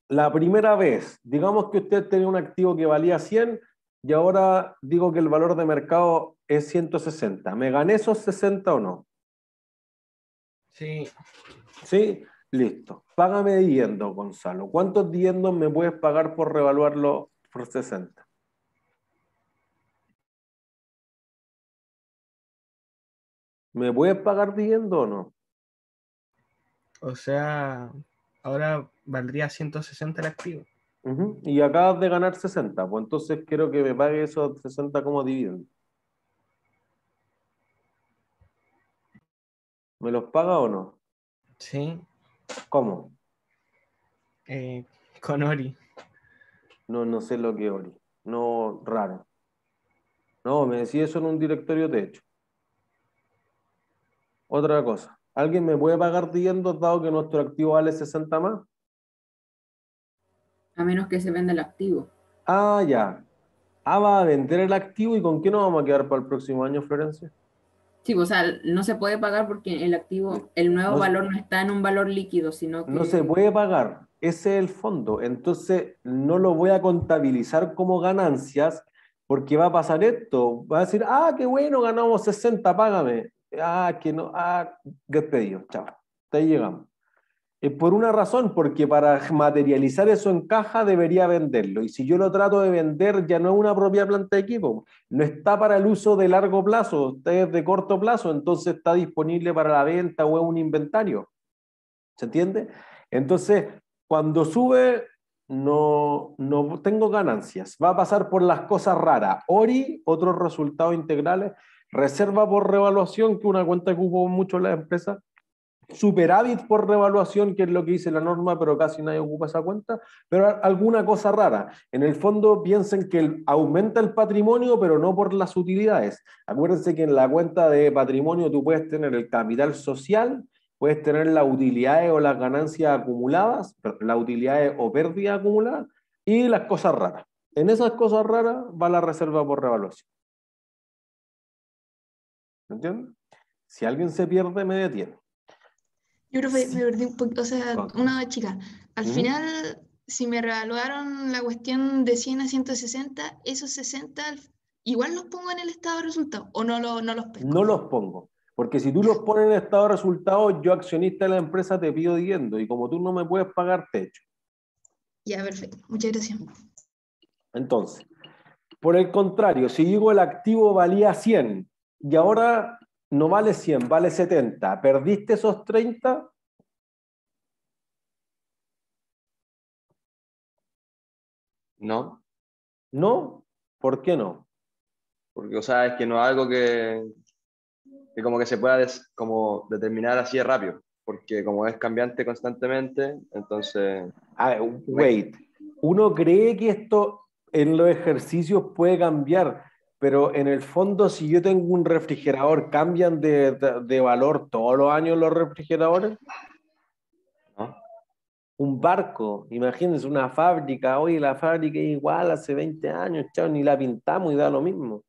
la primera vez, digamos que usted tenía un activo que valía 100 y ahora digo que el valor de mercado es 160. ¿Me gané esos 60 o no? Sí. Sí, listo. Págame diendo, Gonzalo. ¿Cuántos dividendos me puedes pagar por revaluarlo por 60? ¿Me puedes pagar dividendos o no? O sea, ahora valdría 160 el activo. Y acabas de ganar 60, pues entonces quiero que me pague esos 60 como dividendo. ¿Me los paga o no? Sí. ¿Cómo? Eh, con Ori. No, no sé lo que Ori. No, raro. No, me decía eso en un directorio de hecho. Otra cosa. ¿Alguien me puede pagar dividendos dado que nuestro activo vale 60 más? A menos que se venda el activo. Ah, ya. Ah, va a vender el activo y con qué nos vamos a quedar para el próximo año, Florencia. Sí, o sea, no se puede pagar porque el activo, el nuevo valor no está en un valor líquido, sino que... No se puede pagar, ese es el fondo. Entonces, no lo voy a contabilizar como ganancias porque va a pasar esto. Va a decir, ah, qué bueno, ganamos 60, págame. Ah, que no, ah, despedido, chao. Hasta ahí llegamos. Eh, por una razón, porque para materializar eso en caja debería venderlo. Y si yo lo trato de vender, ya no es una propia planta de equipo. No está para el uso de largo plazo, es de corto plazo, entonces está disponible para la venta o es un inventario. ¿Se entiende? Entonces, cuando sube, no, no tengo ganancias. Va a pasar por las cosas raras. ORI, otros resultados integrales, reserva por revaluación, que una cuenta que hubo mucho en empresa. empresas superávit por revaluación, que es lo que dice la norma, pero casi nadie ocupa esa cuenta, pero alguna cosa rara. En el fondo piensen que aumenta el patrimonio, pero no por las utilidades. Acuérdense que en la cuenta de patrimonio tú puedes tener el capital social, puedes tener las utilidades o las ganancias acumuladas, las utilidades o pérdidas acumuladas, y las cosas raras. En esas cosas raras va la reserva por revaluación. ¿Me entienden? Si alguien se pierde, me detiene. Yo creo que me perdí un poquito, o sea, una chica. Al final, si me revaluaron la cuestión de 100 a 160, esos 60 igual los pongo en el estado de resultados o no, no los pongo? No los pongo. Porque si tú los [LAUGHS] pones en el estado de resultados, yo accionista de la empresa te pido dinero y como tú no me puedes pagar, te echo. Ya, perfecto. Muchas gracias. Entonces, por el contrario, si digo el activo valía 100 y ahora no vale 100, vale 70. ¿Perdiste esos 30? No. ¿No? ¿Por qué no? Porque, o sea, es que no es algo que, como que se pueda como determinar así de rápido, porque como es cambiante constantemente, entonces... Ah, wait, uno cree que esto en los ejercicios puede cambiar, pero en el fondo, si yo tengo un refrigerador, ¿cambian de, de, valor todos los años los refrigeradores? Un barco, imagínense una fábrica, hoy la fábrica es igual hace 20 años, chao, ni la pintamos y da lo mismo.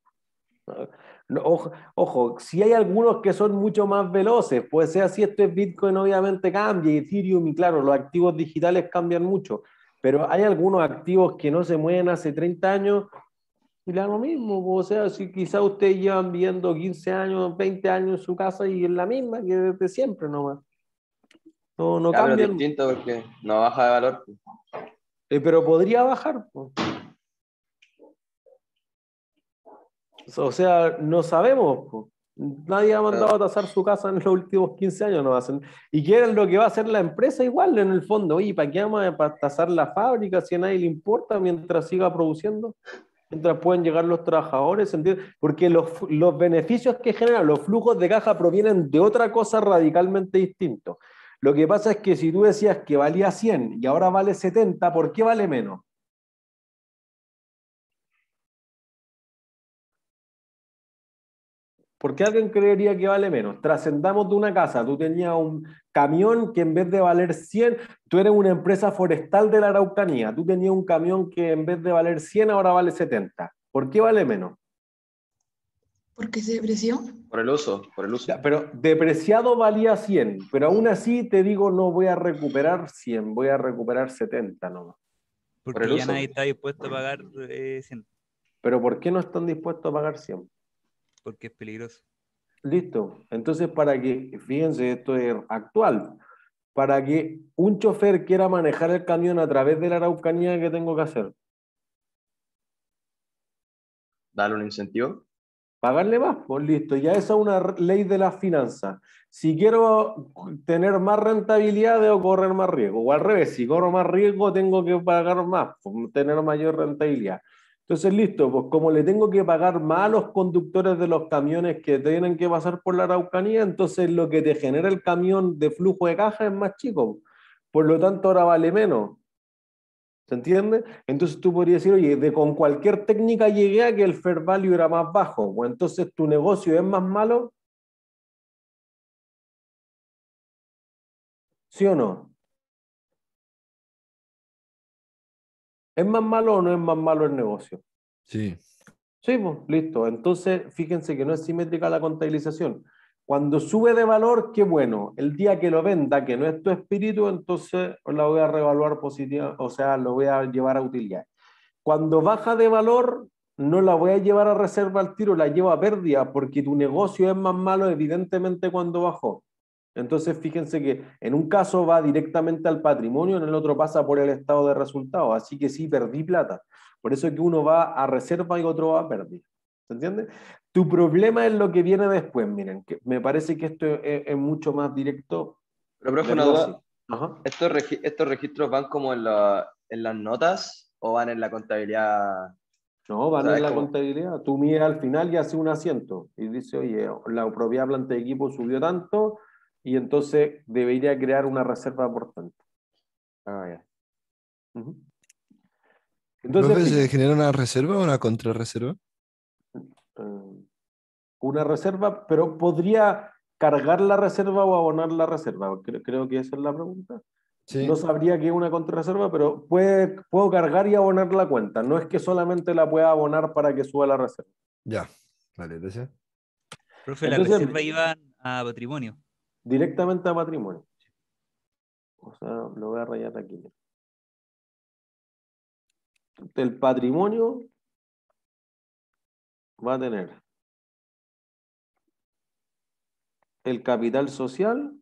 ojo, ojo, si hay algunos que son mucho más veloces, pues sea así, esto es Bitcoin, obviamente cambia, Ethereum, y claro, los activos digitales cambian mucho, pero hay algunos activos que no se mueven hace 30 años y da lo mismo, o sea, si quizá ustedes llevan viviendo 15 años, 20 años en su casa y es la misma que desde siempre nomás. No, no claro, distinto porque no baja de valor. Eh, pero podría bajar. O sea, no sabemos. Nadie ha mandado a tasar su casa en los últimos 15 años, no hacen. Y quieren lo que va a hacer la empresa igual en el fondo. Oye, ¿para qué vamos a tasar la fábrica si a nadie le importa mientras siga produciendo? mientras pueden llegar los trabajadores, porque los, beneficios que generan los flujos de caja provienen de otra cosa radicalmente distinta. Lo que pasa es que si tú decías que valía 100 y ahora vale 70, ¿por qué vale menos? ¿Por qué alguien creería que vale menos? Trascendamos de una casa, tú tenías un camión que en vez de valer 100, tú eres una empresa forestal de la Araucanía, tú tenías un camión que en vez de valer 100 ahora vale 70. ¿Por qué vale menos? Porque se depreció. Por el uso, por el uso. pero depreciado valía 100, pero aún así te digo no voy a recuperar 100, voy a recuperar 70 nomás. Porque ya nadie está dispuesto a pagar 100. Eh, pero ¿por qué no están dispuestos a pagar 100? Porque es peligroso. Listo. Entonces, para que, fíjense, esto es actual, para que un chofer quiera manejar el camión a través de la Araucanía, ¿qué tengo que hacer? Darle un incentivo. Pagarle más, pues listo. Ya esa es una ley de las finanzas. Si quiero tener más rentabilidad, debo correr más riesgo. O al revés, si corro más riesgo, tengo que pagar más, pues, tener mayor rentabilidad. Entonces, listo, pues como le tengo que pagar más los conductores de los camiones que tienen que pasar por la Araucanía, entonces lo que te genera el camión de flujo de caja es más chico. Por lo tanto, ahora vale menos. ¿Se entiende? Entonces tú podrías decir, oye, con cualquier técnica llegué a que el fair value era más bajo. O pues, entonces tu negocio es más malo. ¿Sí o no? ¿Es más malo o no es más malo el negocio? Sí. Sí, listo. Entonces, fíjense que no es simétrica la contabilización. Cuando sube de valor, qué bueno. El día que lo venda, que no es tu espíritu, entonces la voy a revaluar positiva, o sea, lo voy a llevar a utilidad. Cuando baja de valor, no la voy a llevar a reserva al tiro, la llevo a pérdida, porque tu negocio es más malo, evidentemente, cuando bajó. Entonces, fíjense que en un caso va directamente al patrimonio, en el otro pasa por el estado de resultados. Así que sí, perdí plata. Por eso es que uno va a reserva y otro va a pérdida. ¿Se entiende? Tu problema es lo que viene después, miren, me parece que esto es, mucho más directo. Pero, ¿Estos, registros van como en, las notas o van en la contabilidad? No, van en la contabilidad. Tú mira al final y haces un asiento y dice, oye, la propiedad planta de equipo subió tanto, y entonces debería crear una reserva por tanto. Ah, Entonces, ¿se eh, genera una reserva o una contrarreserva? Eh, una reserva, pero podría cargar la reserva o abonar la reserva. Creo, que esa es la pregunta. No sabría que es una contrarreserva, pero puedo cargar y abonar la cuenta. No es que solamente la pueda abonar para que suba la reserva. Ya, vale, gracias. Profe, la reserva iba a patrimonio directamente a patrimonio. O sea, lo voy a rayar aquí. El patrimonio va a tener el capital social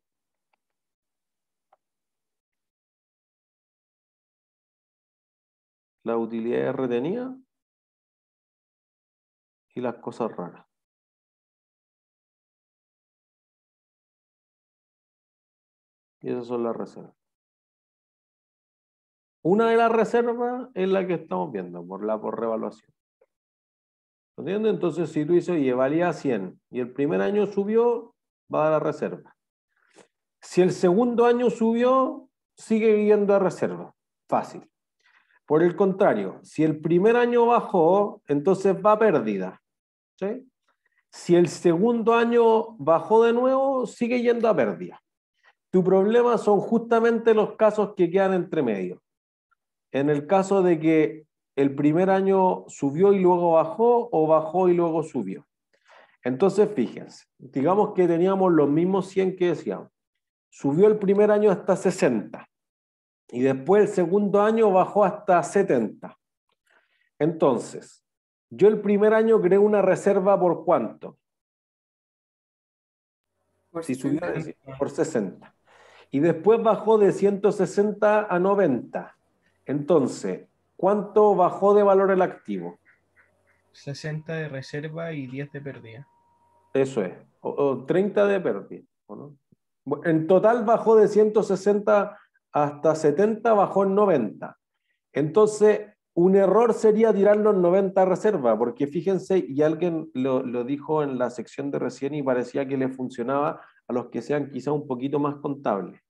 la utilidad retenida y las cosas raras. Y esas son las reservas. Una de las reservas es la que estamos viendo, por la por revaluación. ¿Entiendes? Entonces, si tú dices, oye, valía 100 y el primer año subió, va a la reserva. Si el segundo año subió, sigue yendo a reserva. Fácil. Por el contrario, si el primer año bajó, entonces va a pérdida. Si el segundo año bajó de nuevo, sigue yendo a pérdida. Tu problema son justamente los casos que quedan entre medio. En el caso de que el primer año subió y luego bajó o bajó y luego subió. Entonces, fíjense, digamos que teníamos los mismos 100 que decíamos. Subió el primer año hasta 60 y después el segundo año bajó hasta 70. Entonces, yo el primer año creé una reserva por cuánto? si subió por 60 y después bajó de 160 a 90. Entonces, ¿cuánto bajó de valor el activo? 60 de reserva y 10 de pérdida. Eso es, o, 30 de pérdida. En total bajó de 160 hasta 70, bajó en 90. Entonces, un error sería tirarlo en 90 reserva, porque fíjense, y alguien lo, lo, dijo en la sección de recién y parecía que le funcionaba, los que sean quizá un poquito más contables.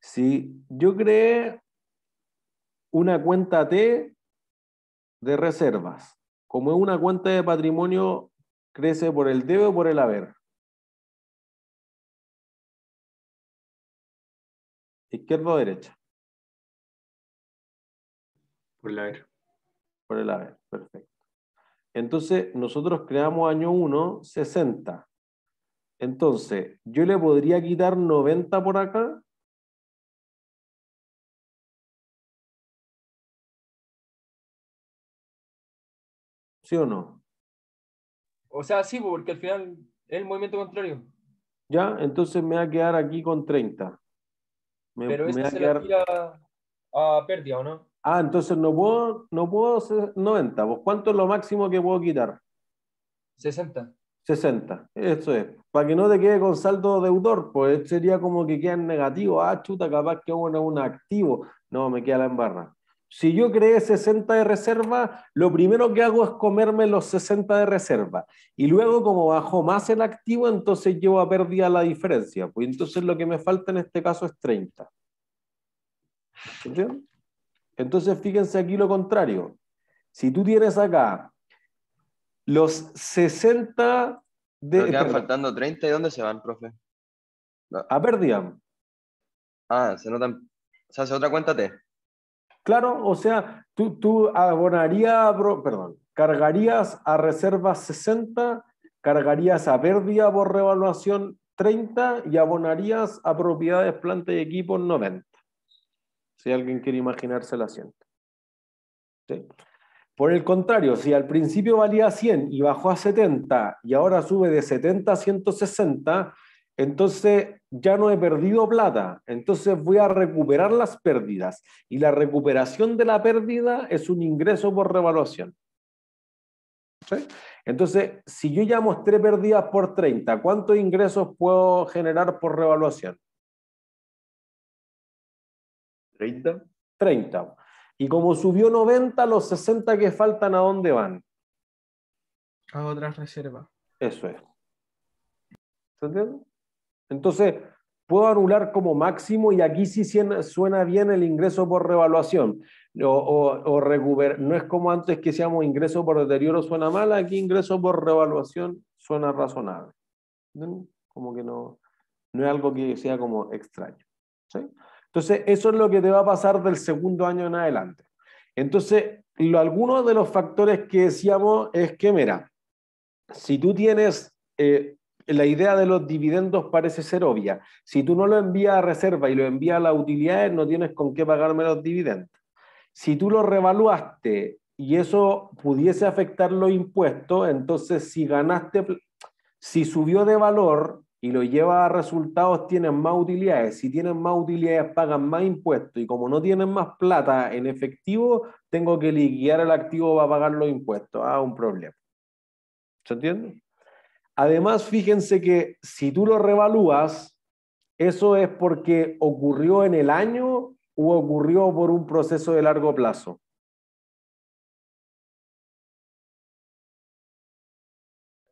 Si yo creé una cuenta T de reservas, como es una cuenta de patrimonio, crece por el debe o por el haber. ¿Izquierda o derecha? Por el haber. Por el haber, perfecto. Entonces, nosotros creamos año 1 60. Entonces, yo le podría quitar 90 por acá. ¿Sí o no? O sea, sí, porque al final es el movimiento contrario. Ya, entonces me va a quedar aquí con 30. Me, Pero que me este va se quedar... tira a pérdida, ¿o no? Ah, entonces no puedo, no puedo hacer 90. Pues, cuánto es lo máximo que puedo quitar? 60. 60, eso es. Para que no te quede con saldo deudor, pues sería como que queda en negativo. Ah, chuta, capaz que bueno, un activo. No, me queda la embarra. Si yo creé 60 de reserva, lo primero que hago es comerme los 60 de reserva. Y luego, como bajo más el activo, entonces llevo a pérdida la diferencia. Pues entonces lo que me falta en este caso es 30. Entonces fíjense aquí lo contrario. Si tú tienes acá los 60 de. Están faltando 30 y dónde se van, profe. A pérdida. Ah, se notan. Se hace otra cuenta Claro, o sea, tú, tú abonarías, perdón, cargarías a reserva 60, cargarías a pérdida por revaluación 30 y abonarías a propiedades, planta y equipo 90. Si alguien quiere imaginarse la asiento. ¿Sí? Por el contrario, si al principio valía 100 y bajó a 70 y ahora sube de 70 a 160, entonces ya no he perdido plata, entonces voy a recuperar las pérdidas. Y la recuperación de la pérdida es un ingreso por revaluación. Entonces, si yo ya mostré pérdidas por 30, ¿cuántos ingresos puedo generar por revaluación? 30. 30. Y como subió 90, los 60 que faltan, ¿a dónde van? A otras reservas. Eso es. ¿Se entiende? Entonces, puedo anular como máximo y aquí sí suena bien el ingreso por revaluación. O, o, No es como antes que seamos ingreso por deterioro suena mal, aquí ingreso por revaluación suena razonable. Como que no, no es algo que sea como extraño. ¿sí? Entonces, eso es lo que te va a pasar del segundo año en adelante. Entonces, lo, algunos de los factores que decíamos es que, mira, si tú tienes, eh, la idea de los dividendos parece ser obvia. Si tú no lo envías a reserva y lo envías a las utilidades, no tienes con qué pagarme los dividendos. Si tú lo revaluaste y eso pudiese afectar los impuestos, entonces si ganaste, si subió de valor, y lo lleva a resultados, tienen más utilidades. Si tienen más utilidades, pagan más impuestos. Y como no tienen más plata en efectivo, tengo que liquidar el activo para pagar los impuestos. Ah, un problema. ¿Se entiende? Además, fíjense que si tú lo revalúas, eso es porque ocurrió en el año o ocurrió por un proceso de largo plazo.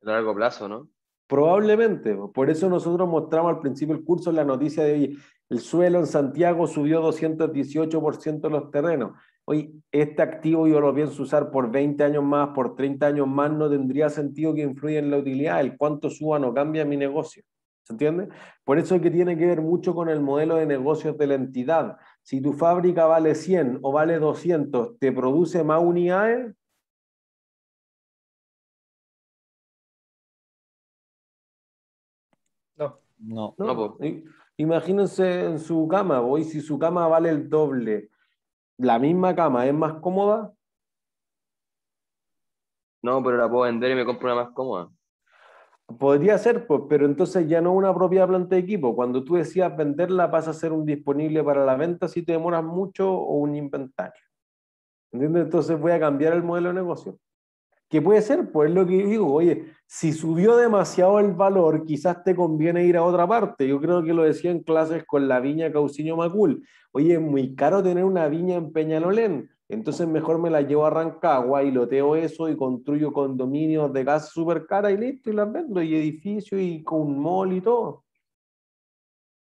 De largo plazo, ¿no? Probablemente, por eso nosotros mostramos al principio del curso la noticia de hoy, el suelo en Santiago subió 218% los terrenos. Hoy, este activo yo lo pienso usar por 20 años más, por 30 años más, no tendría sentido que influya en la utilidad, el cuánto suba no cambia mi negocio. ¿Se entiende? Por eso es que tiene que ver mucho con el modelo de negocios de la entidad. Si tu fábrica vale 100 o vale 200, te produce más unidades, No. no pues, Imagínense en su cama, hoy si su cama vale el doble, ¿la misma cama es más cómoda? No, pero la puedo vender y me compro una más cómoda. Podría ser, pues, pero entonces ya no una propia planta de equipo. Cuando tú decías venderla, vas a ser un disponible para la venta si te demoras mucho o un inventario. Entonces voy a cambiar el modelo de negocio. Que puede ser, pues lo que digo, oye, si subió demasiado el valor, quizás te conviene ir a otra parte. Yo creo que lo decía en clases con la viña Cauciño Macul. Oye, es muy caro tener una viña en Peñalolén, entonces mejor me la llevo a Rancagua y loteo eso y construyo condominios de gas súper cara y listo, y las vendo, y edificio y con un mall y todo.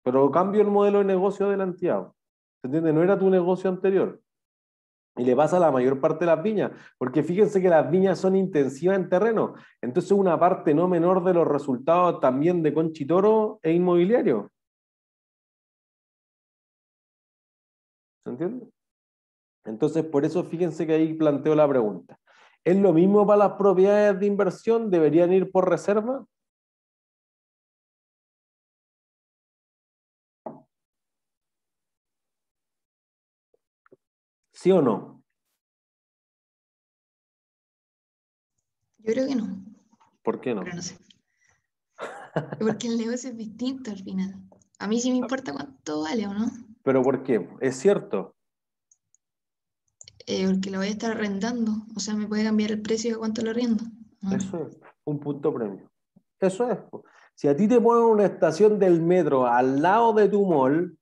Pero cambio el modelo de negocio adelantado. ¿Se entiende? No era tu negocio anterior y le pasa a la mayor parte de las viñas, porque fíjense que las viñas son intensivas en terreno, entonces una parte no menor de los resultados también de Conchitoro e inmobiliario. ¿Se entiende? Entonces, por eso fíjense que ahí planteo la pregunta. ¿Es lo mismo para las propiedades de inversión? ¿Deberían ir por reserva? ¿Sí o no? Yo creo que no. ¿Por qué no? Porque el negocio es distinto al final. A mí sí me importa cuánto vale o no. ¿Pero por qué? ¿Es cierto? Eh, porque lo voy a estar arrendando. O sea, me puede cambiar el precio de cuánto lo arriendo. Ah. Eso es, un punto premio. Eso es. Si a ti te ponen una estación del metro al lado de tu mall,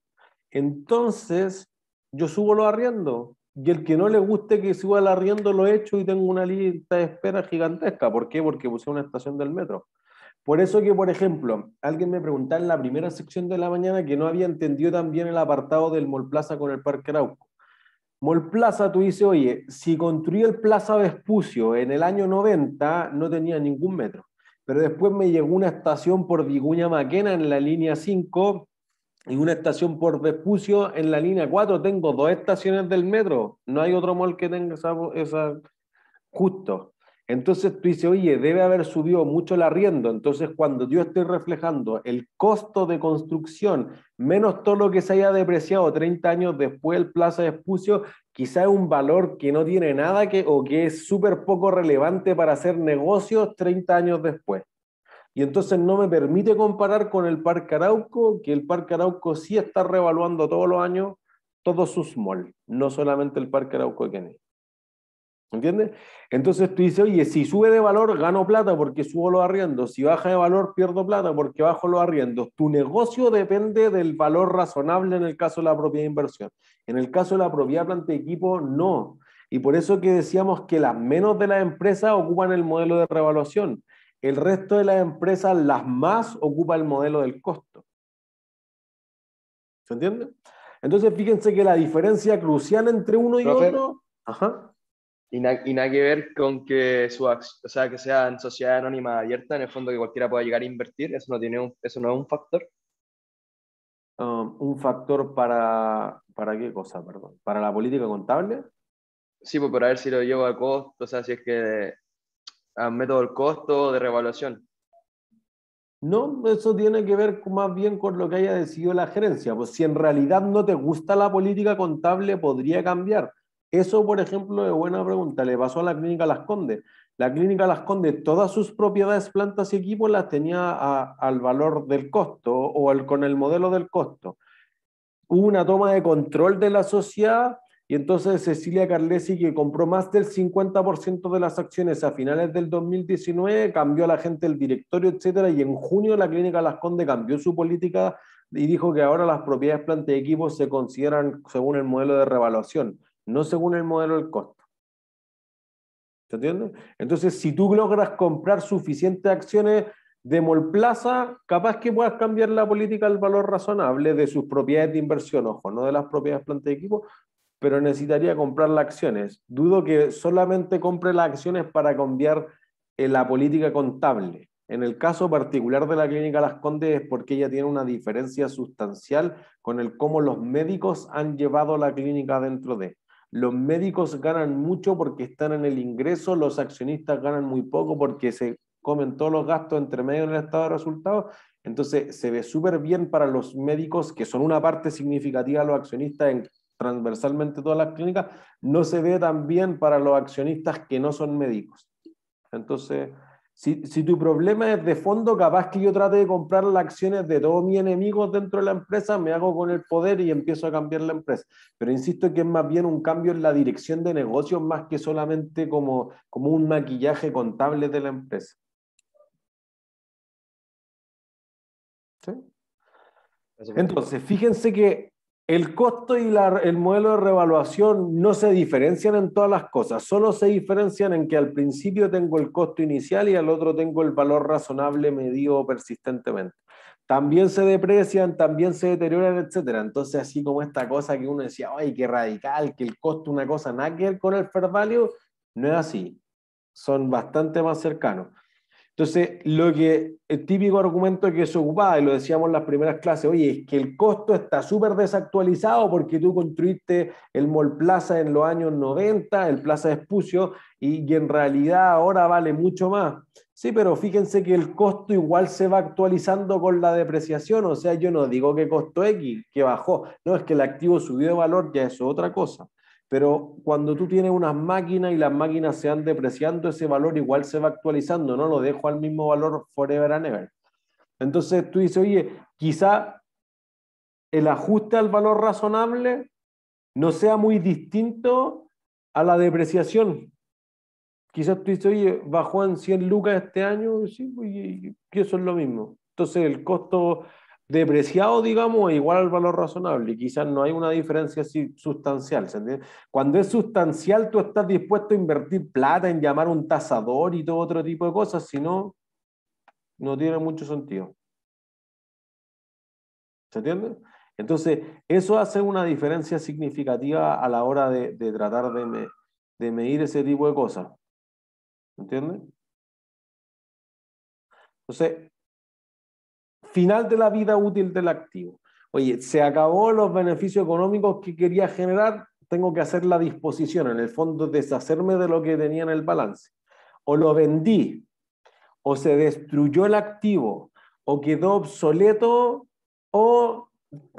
entonces yo subo lo arriendo y el que no le guste que suba el arriendo lo he hecho y tengo una lista de espera gigantesca. ¿Por qué? Porque puse una estación del metro. Por eso que, por ejemplo, alguien me preguntaba en la primera sección de la mañana que no había entendido también el apartado del Molplaza con el Parque Arauco. Molplaza, tú dices, oye, si construí el Plaza Vespucio en el año 90, no tenía ningún metro. Pero después me llegó una estación por Viguña Maquena en la línea 5 y una estación por despucio en la línea 4. Tengo dos estaciones del metro. No hay otro mall que tenga esa, justo. Entonces tú dices, oye, debe haber subido mucho el arriendo. Entonces, cuando yo estoy reflejando el costo de construcción, menos todo lo que se haya depreciado 30 años después del Plaza de despucio, quizá es un valor que no tiene nada que, o que es súper poco relevante para hacer negocios 30 años después y entonces no me permite comparar con el Parque Arauco, que el Parque Arauco sí está revaluando todos los años todos sus malls, no solamente el Parque Arauco de Kennedy. ¿Entiendes? Entonces tú dices, oye, si sube de valor, gano plata porque subo los arriendos. Si baja de valor, pierdo plata porque bajo los arriendos. Tu negocio depende del valor razonable en el caso de la propia inversión. En el caso de la propiedad planta de equipo, no. Y por eso que decíamos que las menos de las empresas ocupan el modelo de revaluación. El resto de las empresas, las más, ocupa el modelo del costo. ¿Se entiende? Entonces, fíjense que la diferencia crucial entre uno y otro. Ajá. Y nada que ver con que, su, o sea, que sean sociedad anónima abierta, en el fondo que cualquiera pueda llegar a invertir, eso no, tiene eso no es un factor. Um, un factor para, para qué cosa, perdón, para la política contable. Sí, pues para ver si lo llevo a costo, o sea, si es que a método del costo, de revaluación? No, eso tiene que ver más bien con lo que haya decidido la gerencia. Pues si en realidad no te gusta la política contable, podría cambiar. Eso, por ejemplo, es buena pregunta. Le pasó a la clínica Las Condes. La clínica Las Condes, todas sus propiedades, plantas y equipos las tenía al valor del costo o al, con el modelo del costo. Hubo una toma de control de la sociedad y entonces Cecilia Carlesi, que compró más del 50% de las acciones a finales del 2019, cambió a la gente el directorio, etc. y en junio la clínica Las Condes cambió su política y dijo que ahora las propiedades planta y equipo se consideran según el modelo de revaluación, no según el modelo del costo. ¿Se entiende? Entonces, si tú logras comprar suficientes acciones de Molplaza, capaz que puedas cambiar la política al valor razonable de sus propiedades de inversión, ojo, no de las propiedades planta y equipo, pero necesitaría comprar las acciones. Dudo que solamente compre las acciones para cambiar eh, la política contable. En el caso particular de la clínica Las Condes es porque ella tiene una diferencia sustancial con el cómo los médicos han llevado la clínica dentro de. Los médicos ganan mucho porque están en el ingreso, los accionistas ganan muy poco porque se comen todos los gastos entre medio en el estado de resultados. Entonces se ve súper bien para los médicos, que son una parte significativa de los accionistas en transversalmente todas las clínicas, no se ve tan bien para los accionistas que no son médicos. Entonces, si, tu problema es de fondo, capaz que yo trate de comprar las acciones de todos mis enemigos dentro de la empresa, me hago con el poder y empiezo a cambiar la empresa. Pero insisto que es más bien un cambio en la dirección de negocios más que solamente como, como un maquillaje contable de la empresa. Entonces, fíjense que el costo y el modelo de revaluación no se diferencian en todas las cosas, solo se diferencian en que al principio tengo el costo inicial y al otro tengo el valor razonable medido persistentemente. También se deprecian, también se deterioran, etc. Entonces, así como esta cosa que uno decía, ay, qué radical, que el costo una cosa nada que ver con el fair value, no es así. Son bastante más cercanos. Entonces, lo que, el típico argumento que se ocupaba, y lo decíamos en las primeras clases, oye, es que el costo está súper desactualizado porque tú construiste el Mall Plaza en los años 90, el Plaza de Espucio, y, en realidad ahora vale mucho más. Sí, pero fíjense que el costo igual se va actualizando con la depreciación, o sea, yo no digo que costó X, que bajó, no, es que el activo subió de valor, ya es otra cosa. Pero cuando tú tienes unas máquinas y las máquinas se van depreciando, ese valor igual se va actualizando, no lo dejo al mismo valor forever and ever. Entonces tú dices, oye, quizá el ajuste al valor razonable no sea muy distinto a la depreciación. Quizás tú dices, oye, bajó en 100 lucas este año, sí, pues, y, eso es lo mismo. Entonces el costo depreciado, digamos, es igual al valor razonable. Quizás no hay una diferencia sustancial. Cuando es sustancial, tú estás dispuesto a invertir plata, en llamar un tasador y todo otro tipo de cosas, si no, no tiene mucho sentido. ¿Se entiende? Entonces, eso hace una diferencia significativa a la hora de, tratar de, medir ese tipo de cosas. entiende? Entonces, final de la vida útil del activo. Oye, se acabó los beneficios económicos que quería generar, tengo que hacer la disposición, en el fondo deshacerme de lo que tenía en el balance. O lo vendí, o se destruyó el activo, o quedó obsoleto, o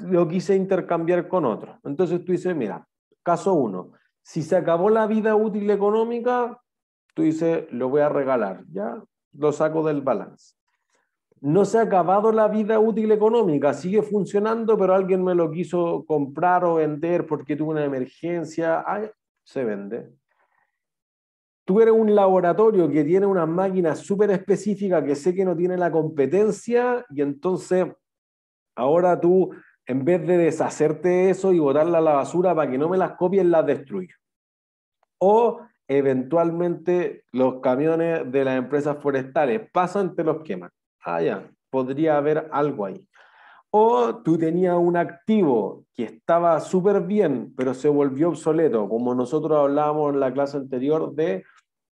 lo quise intercambiar con otro. Entonces tú dices, mira, caso uno, si se acabó la vida útil económica, tú dices, lo voy a regalar, ya lo saco del balance no se ha acabado la vida útil económica, sigue funcionando, pero alguien me lo quiso comprar o vender porque tuvo una emergencia, se vende. Tú eres un laboratorio que tiene una máquina súper específica que sé que no tiene la competencia y entonces ahora tú, en vez de deshacerte eso y botarla a la basura para que no me las copien, las destruyes. O eventualmente los camiones de las empresas forestales pasan, te los queman ah, ya, podría haber algo ahí. O tú tenías un activo que estaba súper bien, pero se volvió obsoleto, como nosotros hablábamos en la clase anterior de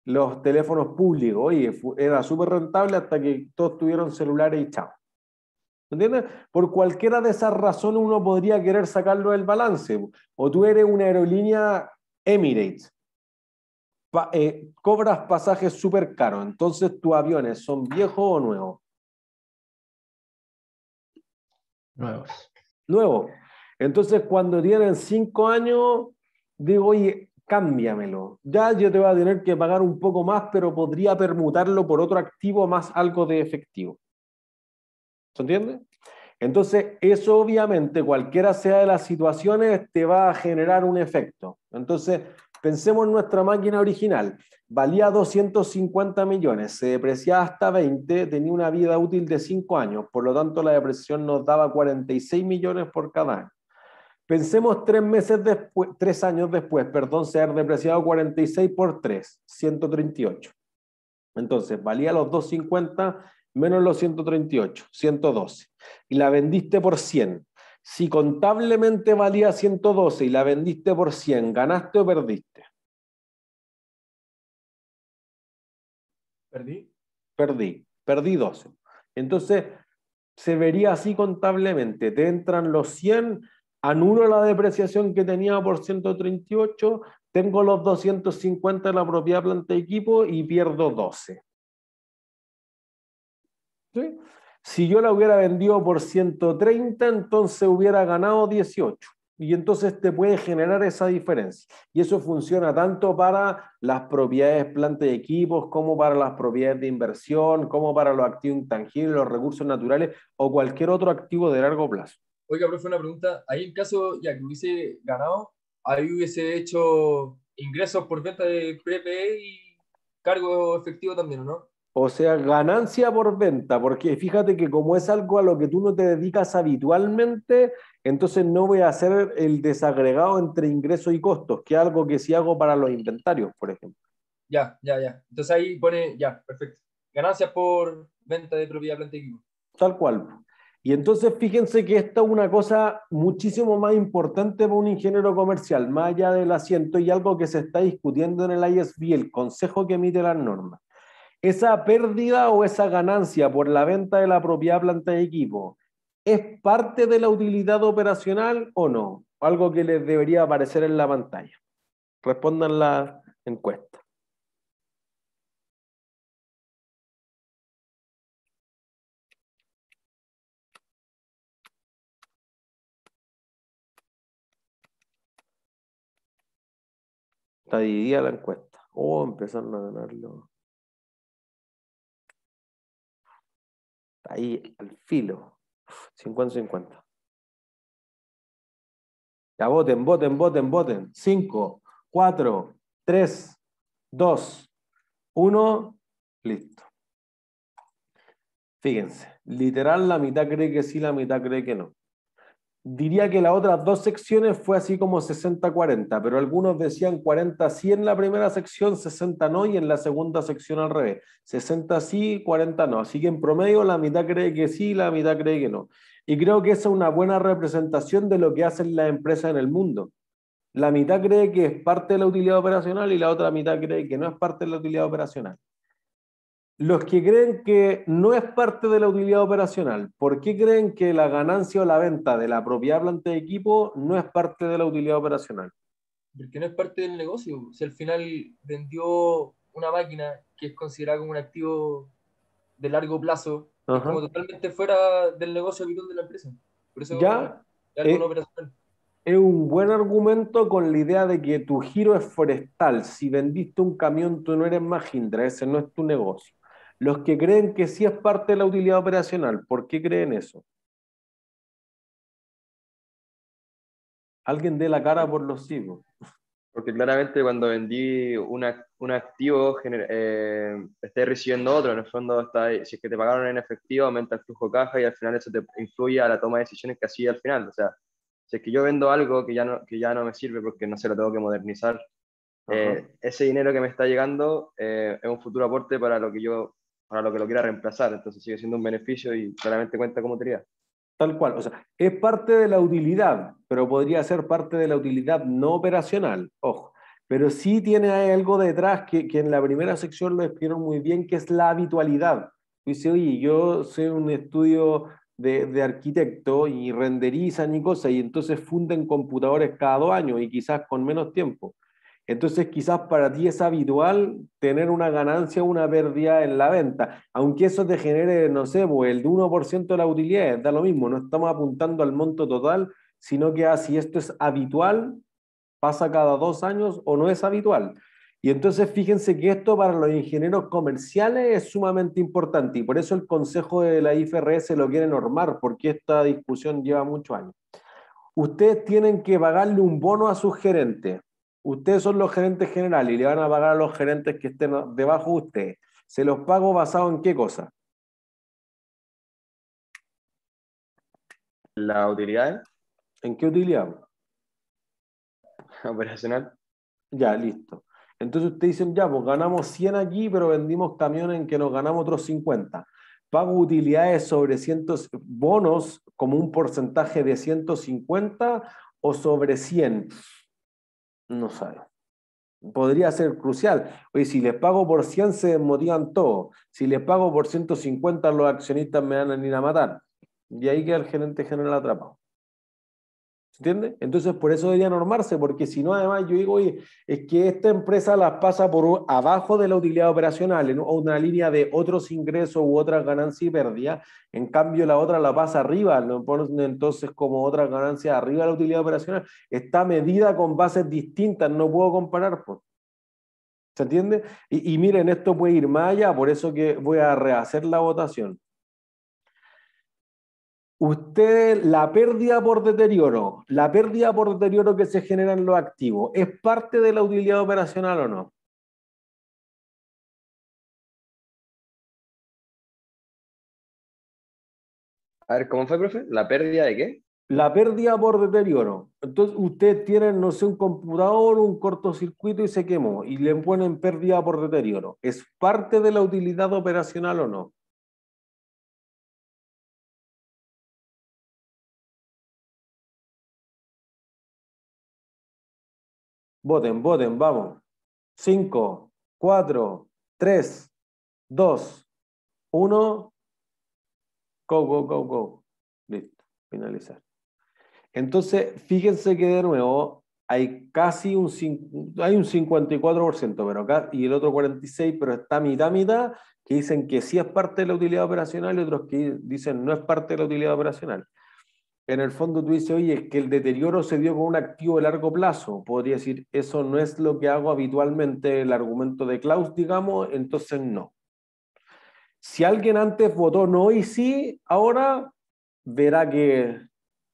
los teléfonos públicos. Oye, era súper rentable hasta que todos tuvieron celulares y chao. ¿Entiendes? Por cualquiera de esas razones uno podría querer sacarlo del balance. O tú eres una aerolínea Emirates, eh, cobras pasajes súper caros, entonces tus aviones son viejos o nuevos Nuevos. Nuevos. Entonces, cuando tienen cinco años, digo, oye, cámbiamelo. Ya yo te voy a tener que pagar un poco más, pero podría permutarlo por otro activo más algo de efectivo. ¿Se entiende? Entonces, eso obviamente, cualquiera sea de las situaciones, te va a generar un efecto. Entonces, Pensemos en nuestra máquina original. Valía 250 millones, se depreciaba hasta 20, tenía una vida útil de 5 años, por lo tanto la depreciación nos daba 46 millones por cada año. Pensemos tres, meses después, tres años después, perdón, se ha depreciado 46 por 3, 138. Entonces, valía los 250 menos los 138, 112. Y la vendiste por 100. Si contablemente valía 112 y la vendiste por 100, ¿ganaste o perdiste? Perdí. Perdí, perdí 12. Entonces, se vería así contablemente. Te entran los 100, anulo la depreciación que tenía por 138, tengo los 250 en la propiedad planta de equipo y pierdo 12. ¿Sí? Si yo la hubiera vendido por 130, entonces hubiera ganado 18 y entonces te puede generar esa diferencia. Y eso funciona tanto para las propiedades planta y equipos, como para las propiedades de inversión, como para los activos intangibles, los recursos naturales o cualquier otro activo de largo plazo. Oiga, profe, una pregunta. Ahí en caso ya que hubiese ganado, ahí hubiese hecho ingresos por venta de PPE y cargo efectivo también, ¿o no? O sea, ganancia por venta, porque fíjate que como es algo a lo que tú no te dedicas habitualmente, entonces no voy a hacer el desagregado entre ingresos y costos, que es algo que sí hago para los inventarios, por ejemplo. Ya, ya, ya. Entonces ahí pone, ya, perfecto. Ganancia por venta de propiedad, planta Tal cual. Y entonces fíjense que esta es una cosa muchísimo más importante para un ingeniero comercial, más allá del asiento y algo que se está discutiendo en el ISB, el consejo que emite las normas. ¿Esa pérdida o esa ganancia por la venta de la propiedad planta de equipo es parte de la utilidad operacional o no? Algo que les debería aparecer en la pantalla. Respondan la encuesta. Está dividida la encuesta. O oh, empezaron a ganarlo. ahí al filo, 50-50. Ya voten, voten, voten, voten. 5, 4, 3, 2, 1, listo. Fíjense, literal la mitad cree que sí, la mitad cree que no diría que las otras dos secciones fue así como 60-40, pero algunos decían 40 sí en la primera sección, 60 no, y en la segunda sección al revés, 60 sí, 40 no. Así que en promedio la mitad cree que sí, la mitad cree que no. Y creo que esa es una buena representación de lo que hacen las empresas en el mundo. La mitad cree que es parte de la utilidad operacional y la otra mitad cree que no es parte de la utilidad operacional. Los que creen que no es parte de la utilidad operacional, ¿por qué creen que la ganancia o la venta de la propiedad planta de equipo no es parte de la utilidad operacional? Porque no es parte del negocio. Si al final vendió una máquina que es considerada como un activo de largo plazo, como totalmente fuera del negocio habitual de la empresa. ya eh, es, un buen argumento con la idea de que tu giro es forestal. Si vendiste un camión, tú no eres más ese no es tu negocio. Los que creen que sí es parte de la utilidad operacional, ¿por qué creen eso? Alguien dé la cara por los cibos. Porque claramente cuando vendí un activo, eh, recibiendo otro. En el fondo, está, si es que te pagaron en efectivo, aumenta el flujo caja y al final eso te influye a la toma de decisiones que hacía al final. O sea, si es que yo vendo algo que ya no, que ya no me sirve porque no se lo tengo que modernizar, eh, ese dinero que me está llegando eh, es un futuro aporte para lo que yo para lo que lo quiera reemplazar. Entonces sigue siendo un beneficio y claramente cuenta como utilidad. Tal cual, o sea, es parte de la utilidad, pero podría ser parte de la utilidad no operacional, ojo. Pero sí tiene algo detrás que, en la primera sección lo explicaron muy bien, que es la habitualidad. Dice, oye, yo soy un estudio de, de, arquitecto y renderizan y cosas, y entonces funden computadores cada dos años y quizás con menos tiempo. Entonces, quizás para ti es habitual tener una ganancia o una pérdida en la venta, aunque eso te genere, no sé, pues, el 1% de la utilidad, da lo mismo, no estamos apuntando al monto total, sino que así ah, si esto es habitual, pasa cada dos años o no es habitual. Y entonces fíjense que esto para los ingenieros comerciales es sumamente importante y por eso el consejo de la IFRS lo quiere normar, porque esta discusión lleva muchos años. Ustedes tienen que pagarle un bono a su gerente. Ustedes son los gerentes generales y le van a pagar a los gerentes que estén debajo de ustedes. ¿Se los pago basado en qué cosa? ¿La utilidad? ¿En qué utilidad? [LAUGHS] Operacional. Ya, listo. Entonces ustedes dicen, ya, pues ganamos 100 aquí, pero vendimos camiones en que nos ganamos otros 50. Pago utilidades sobre 100, bonos como un porcentaje de 150 o sobre 100. No sabe. Podría ser crucial. Oye, si les pago por 100 se desmotivan todos. Si les pago por 150 los accionistas me van a ir a matar. Y ahí queda el gerente general atrapado. ¿Se entiende? Entonces, por eso debería normarse, porque si no, además, yo digo, oye, es que esta empresa la pasa por abajo de la utilidad operacional, en una línea de otros ingresos u otras ganancias y pérdidas, en cambio la otra la pasa arriba, ponen entonces como otras ganancias arriba de la utilidad operacional, está medida con bases distintas, no puedo comparar, pues. ¿Se entiende? Y, y miren, esto puede ir más allá, por eso que voy a rehacer la votación. Usted, la pérdida por deterioro, la pérdida por deterioro que se genera en los activos, ¿es parte de la utilidad operacional o no? A ver, ¿cómo fue, profe? ¿La pérdida de qué? La pérdida por deterioro. Entonces, usted tiene, no sé, un computador, un cortocircuito y se quemó y le ponen pérdida por deterioro. ¿Es parte de la utilidad operacional o no? Voten, voten, vamos. 5, 4, 3, 2, 1. Go, go, go, go. Listo, finalizar. Entonces, fíjense que de nuevo hay casi un, hay un 54%, pero acá, y el otro 46%, pero está mitad, mitad, que dicen que sí es parte de la utilidad operacional y otros que dicen no es parte de la utilidad operacional en el fondo tú dices, oye, es que el deterioro se dio con un activo de largo plazo. Podría decir, eso no es lo que hago habitualmente, el argumento de Klaus, digamos, entonces no. Si alguien antes votó no y sí, ahora verá que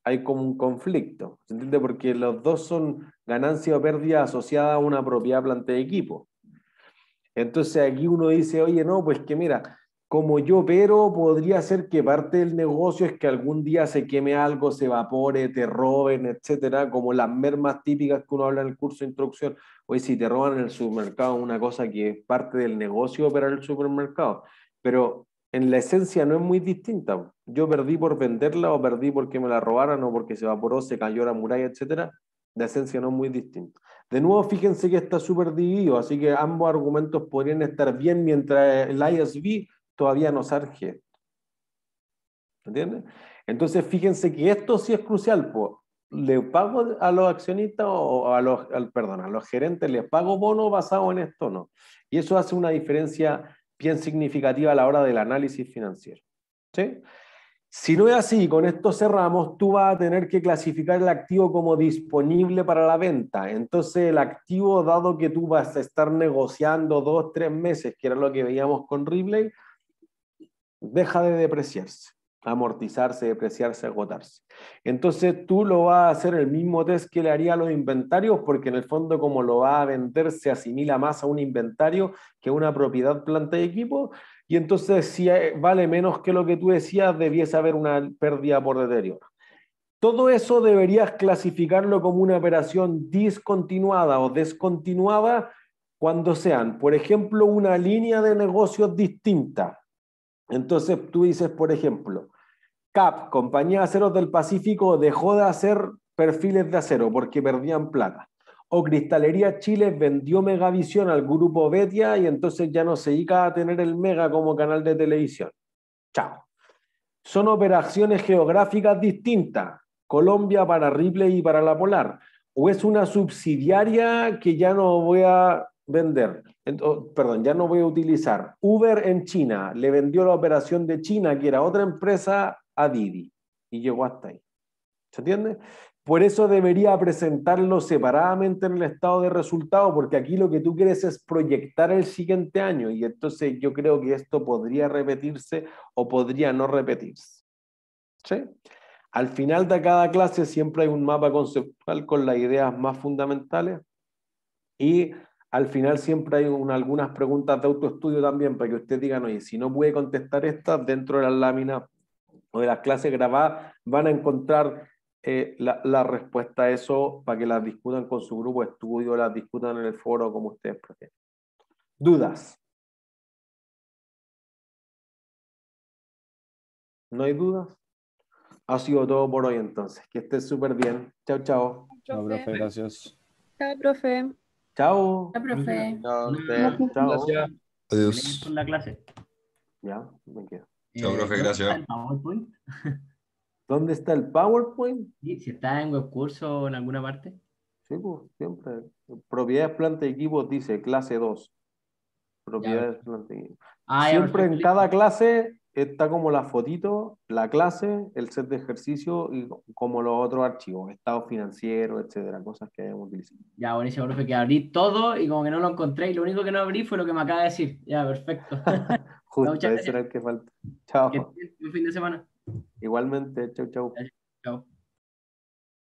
hay como un conflicto, ¿se entiende? Porque los dos son ganancia o pérdida asociada a una propiedad planta de equipo. Entonces aquí uno dice, oye, no, pues que mira, como yo, pero podría ser que parte del negocio es que algún día se queme algo, se evapore, te roben, etcétera, como las mermas típicas que uno habla en el curso de introducción. Oye, si te roban en el supermercado, una cosa que es parte del negocio operar el supermercado, pero en la esencia no es muy distinta. Yo perdí por venderla o perdí porque me la robaron o porque se evaporó, se cayó la muralla, etcétera. De esencia no es muy distinta. De nuevo, fíjense que está súper dividido, así que ambos argumentos podrían estar bien mientras el ISB todavía no surge, ...¿entiendes?... Entonces, fíjense que esto sí es crucial. pues ¿Le pago a los accionistas o a los, perdón, a los gerentes, les pago bono basado en esto o no? Y eso hace una diferencia bien significativa a la hora del análisis financiero. Si no es así, con esto cerramos, tú vas a tener que clasificar el activo como disponible para la venta. Entonces, el activo, dado que tú vas a estar negociando dos, tres meses, que era lo que veíamos con Ripley, deja de depreciarse, amortizarse, depreciarse, agotarse. Entonces tú lo vas a hacer el mismo test que le haría a los inventarios, porque en el fondo como lo va a vender se asimila más a un inventario que a una propiedad, planta y equipo, y entonces si eh, vale menos que lo que tú decías, debiese haber una pérdida por deterioro. Todo eso deberías clasificarlo como una operación discontinuada o descontinuada cuando sean, por ejemplo, una línea de negocios distinta, entonces tú dices, por ejemplo, CAP, Compañía de Aceros del Pacífico, dejó de hacer perfiles de acero porque perdían plata. O Cristalería Chile vendió Megavisión al grupo Betia y entonces ya no se dedica a tener el Mega como canal de televisión. Chao. Son operaciones geográficas distintas. Colombia para Ripley y para La Polar. O es una subsidiaria que ya no voy a vender perdón, ya no voy a utilizar. Uber en China le vendió la operación de China, que era otra empresa, a Didi y llegó hasta ahí. ¿Se entiende? Por eso debería presentarlo separadamente en el estado de resultado, porque aquí lo que tú quieres es proyectar el siguiente año y entonces yo creo que esto podría repetirse o podría no repetirse. ¿Sí? Al final de cada clase siempre hay un mapa conceptual con las ideas más fundamentales y al final siempre hay algunas preguntas de autoestudio también para que ustedes digan, oye, si no puede contestar estas, dentro de las láminas o de las clases grabadas van a encontrar eh, la, respuesta a eso para que las discutan con su grupo de estudio, las discutan en el foro como ustedes prefieren. Dudas. ¿No hay dudas? Ha sido todo por hoy entonces. Que esté súper bien. Chao, chao. Chao, profe, gracias. Chao, profe. Chao. Chao, profe. Chao, Gracias. Adiós. la clase. Ya, me quedo. Chao, eh, profe, gracias. [LAUGHS] ¿Dónde está el PowerPoint? Sí, si está en el curso o en alguna parte. Sí, pues, siempre. Propiedades, planta y dice clase 2. Propiedades, ah, ya. planta siempre en cada clase está como la fotito, la clase, el set de ejercicio y como los otros archivos, estado financiero, etcétera, cosas que hemos utilizado. Ya, buenísimo, profe, que abrí todo y como que no lo encontré y lo único que no abrí fue lo que me acaba de decir. Ya, perfecto. [LAUGHS] [LAUGHS] Justo, ese era el que falta. Chao. un fin de semana. Igualmente, chau, chau. Chao.